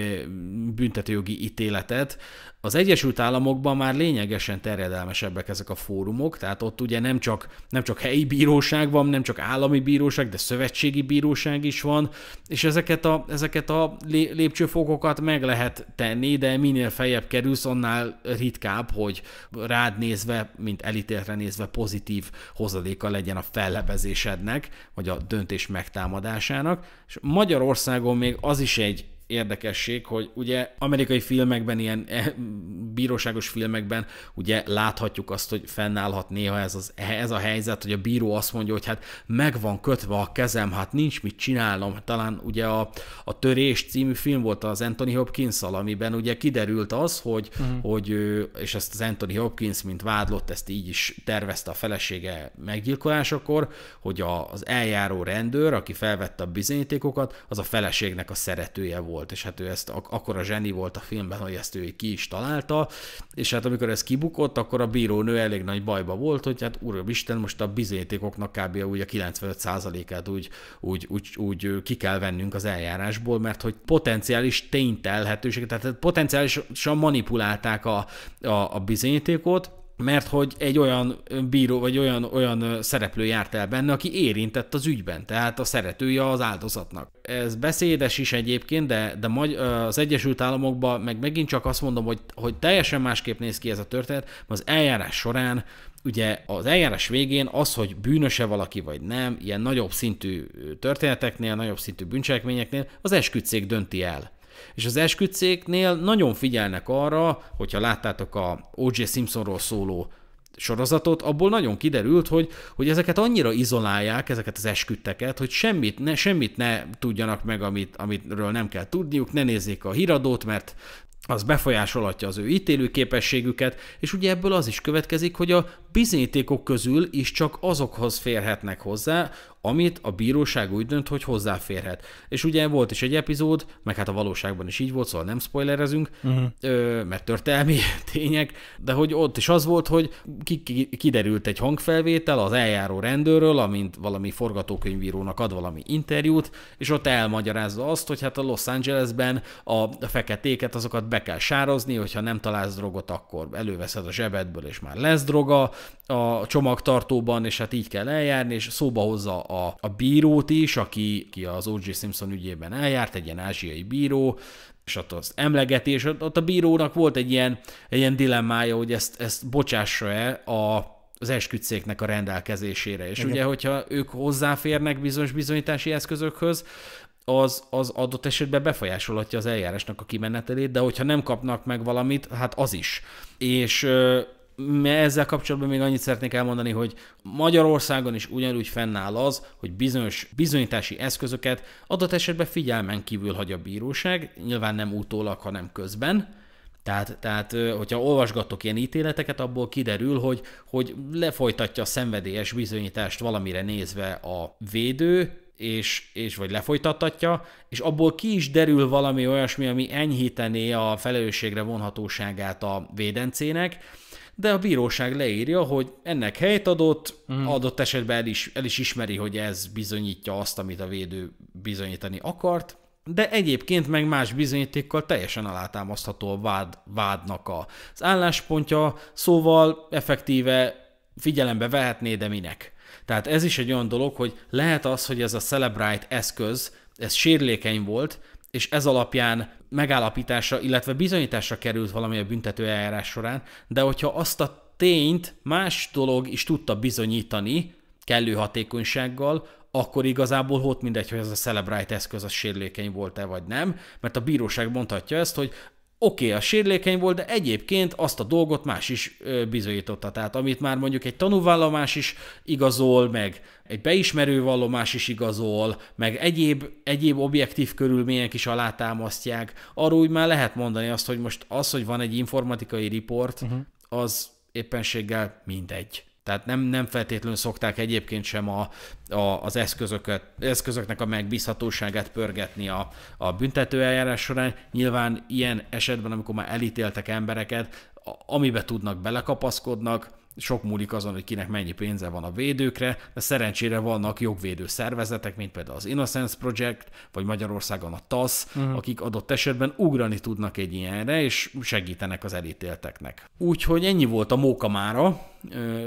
büntetőjogi ítéletet. Az Egyesült Államokban már lényegesen terjedelmesebbek ezek a fórumok, tehát ott ugye nem csak, nem csak helyi bíróság van, nem csak állami bíróság, de szövetségi bíróság is van, és ezeket a, ezeket a lépcsőfokokat meg lehet tenni, de minél feljebb kerülsz, annál ritkább, hogy rád nézve, mint elítéltre nézve pozitív hozadéka legyen a fellebezésednek, vagy a döntés megtámadásának. És Magyarországon még az is egy érdekesség, hogy ugye amerikai filmekben, ilyen eh, bíróságos filmekben ugye láthatjuk azt, hogy fennállhat néha ez, az, ez a helyzet, hogy a bíró azt mondja, hogy hát meg van kötve a kezem, hát nincs mit csinálnom. Talán ugye a, a Törés című film volt az Anthony hopkins amiben ugye kiderült az, hogy, uh-huh. hogy ő, és ezt az Anthony Hopkins, mint vádlott, ezt így is tervezte a felesége meggyilkolásakor, hogy a, az eljáró rendőr, aki felvette a bizonyítékokat, az a feleségnek a szeretője volt volt, és hát ő ezt ak- a zseni volt a filmben, hogy ezt ő ki is találta, és hát amikor ez kibukott, akkor a bírónő elég nagy bajba volt, hogy hát uram Isten, most a bizonyítékoknak kb. úgy a 95%-át úgy, úgy, úgy, úgy ki kell vennünk az eljárásból, mert hogy potenciális ténytelhetőség, tehát potenciálisan manipulálták a, a, a bizonyítékot, mert hogy egy olyan bíró, vagy olyan, olyan szereplő járt el benne, aki érintett az ügyben, tehát a szeretője az áldozatnak. Ez beszédes is egyébként, de, de magy- az Egyesült Államokban meg megint csak azt mondom, hogy, hogy teljesen másképp néz ki ez a történet, mert az eljárás során Ugye az eljárás végén az, hogy bűnöse valaki vagy nem, ilyen nagyobb szintű történeteknél, nagyobb szintű bűncselekményeknél az esküdtszék dönti el. És az esküdcéknél nagyon figyelnek arra, hogyha láttátok a O.J. Simpsonról szóló sorozatot, abból nagyon kiderült, hogy, hogy ezeket annyira izolálják, ezeket az esküdteket, hogy semmit ne, semmit ne tudjanak meg, amit, amitről nem kell tudniuk, ne nézzék a híradót, mert az befolyásolhatja az ő ítélőképességüket, és ugye ebből az is következik, hogy a bizonyítékok közül is csak azokhoz férhetnek hozzá, amit a bíróság úgy dönt, hogy hozzáférhet. És ugye volt is egy epizód, meg hát a valóságban is így volt, szóval nem spoilerezünk, uh-huh. ö, mert történelmi tények, de hogy ott is az volt, hogy ki- ki- kiderült egy hangfelvétel az eljáró rendőről, amint valami forgatókönyvírónak ad valami interjút, és ott elmagyarázza azt, hogy hát a Los Angelesben a feketéket azokat be kell sározni, hogyha nem találsz drogot, akkor előveszed a zsebedből, és már lesz droga a csomagtartóban, és hát így kell eljárni, és szóba hozza a, a bírót is, aki, aki az O.J. Simpson ügyében eljárt, egy ilyen ázsiai bíró, és ott az emlegetés, ott, ott a bírónak volt egy ilyen, egy ilyen dilemmája, hogy ezt, ezt bocsássa-e a az esküdszéknek a rendelkezésére. És Igen. ugye, hogyha ők hozzáférnek bizonyos bizonyítási eszközökhöz, az, az adott esetben befolyásolhatja az eljárásnak a kimenetelét, de hogyha nem kapnak meg valamit, hát az is. És ezzel kapcsolatban még annyit szeretnék elmondani, hogy Magyarországon is ugyanúgy fennáll az, hogy bizonyos bizonyítási eszközöket adott esetben figyelmen kívül hagy a bíróság, nyilván nem utólag, hanem közben. Tehát, tehát, hogyha olvasgatok ilyen ítéleteket, abból kiderül, hogy, hogy lefolytatja a szenvedélyes bizonyítást valamire nézve a védő, és, és vagy lefolytattatja, és abból ki is derül valami olyasmi, ami enyhítené a felelősségre vonhatóságát a védencének, de a bíróság leírja, hogy ennek helyt adott, mm. adott esetben el is, el is ismeri, hogy ez bizonyítja azt, amit a védő bizonyítani akart, de egyébként meg más bizonyítékkal teljesen alátámasztható a vád, vádnak az álláspontja, szóval effektíve figyelembe vehetné, de minek. Tehát ez is egy olyan dolog, hogy lehet az, hogy ez a Celebrite eszköz, ez sérülékeny volt, és ez alapján megállapítása, illetve bizonyításra került a büntető eljárás során, de hogyha azt a tényt más dolog is tudta bizonyítani kellő hatékonysággal, akkor igazából volt mindegy, hogy ez a Celebrite eszköz a sérülékeny volt-e vagy nem, mert a bíróság mondhatja ezt, hogy oké, okay, a sérülékeny volt, de egyébként azt a dolgot más is bizonyította. Tehát amit már mondjuk egy tanúvallomás is igazol, meg egy beismerő vallomás is igazol, meg egyéb, egyéb objektív körülmények is alátámasztják, arról úgy már lehet mondani azt, hogy most az, hogy van egy informatikai riport, uh-huh. az éppenséggel mindegy. Tehát nem, nem feltétlenül szokták egyébként sem a, a, az eszközöket, eszközöknek a megbízhatóságát pörgetni a, a büntető eljárás során. Nyilván ilyen esetben, amikor már elítéltek embereket, amibe tudnak, belekapaszkodnak, sok múlik azon, hogy kinek mennyi pénze van a védőkre, de szerencsére vannak jogvédő szervezetek, mint például az Innocence Project, vagy Magyarországon a TASZ, uh-huh. akik adott esetben ugrani tudnak egy ilyenre, és segítenek az elítélteknek. Úgyhogy ennyi volt a móka mára,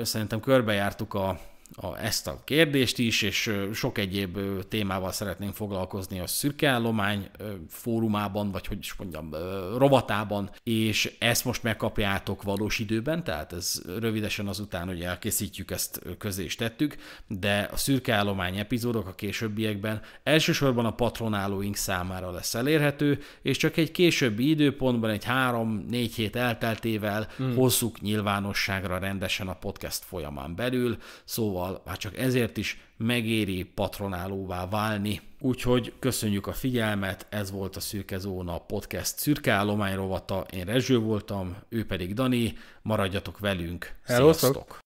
szerintem körbejártuk a a, ezt a kérdést is, és sok egyéb témával szeretnénk foglalkozni a szürkeállomány fórumában, vagy hogy is mondjam, rovatában, és ezt most megkapjátok valós időben, tehát ez rövidesen azután, hogy elkészítjük, ezt közé is tettük, de a szürkeállomány epizódok a későbbiekben elsősorban a patronálóink számára lesz elérhető, és csak egy későbbi időpontban, egy három-négy hét elteltével hmm. hozzuk nyilvánosságra rendesen a podcast folyamán belül, szó szóval Szóval már csak ezért is megéri patronálóvá válni. Úgyhogy köszönjük a figyelmet, ez volt a Szürke Zóna Podcast szürke állomány rovata. Én Rezső voltam, ő pedig Dani, maradjatok velünk. Sziasztok!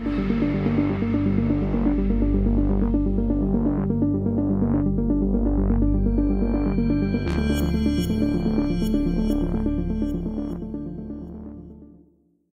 Hello,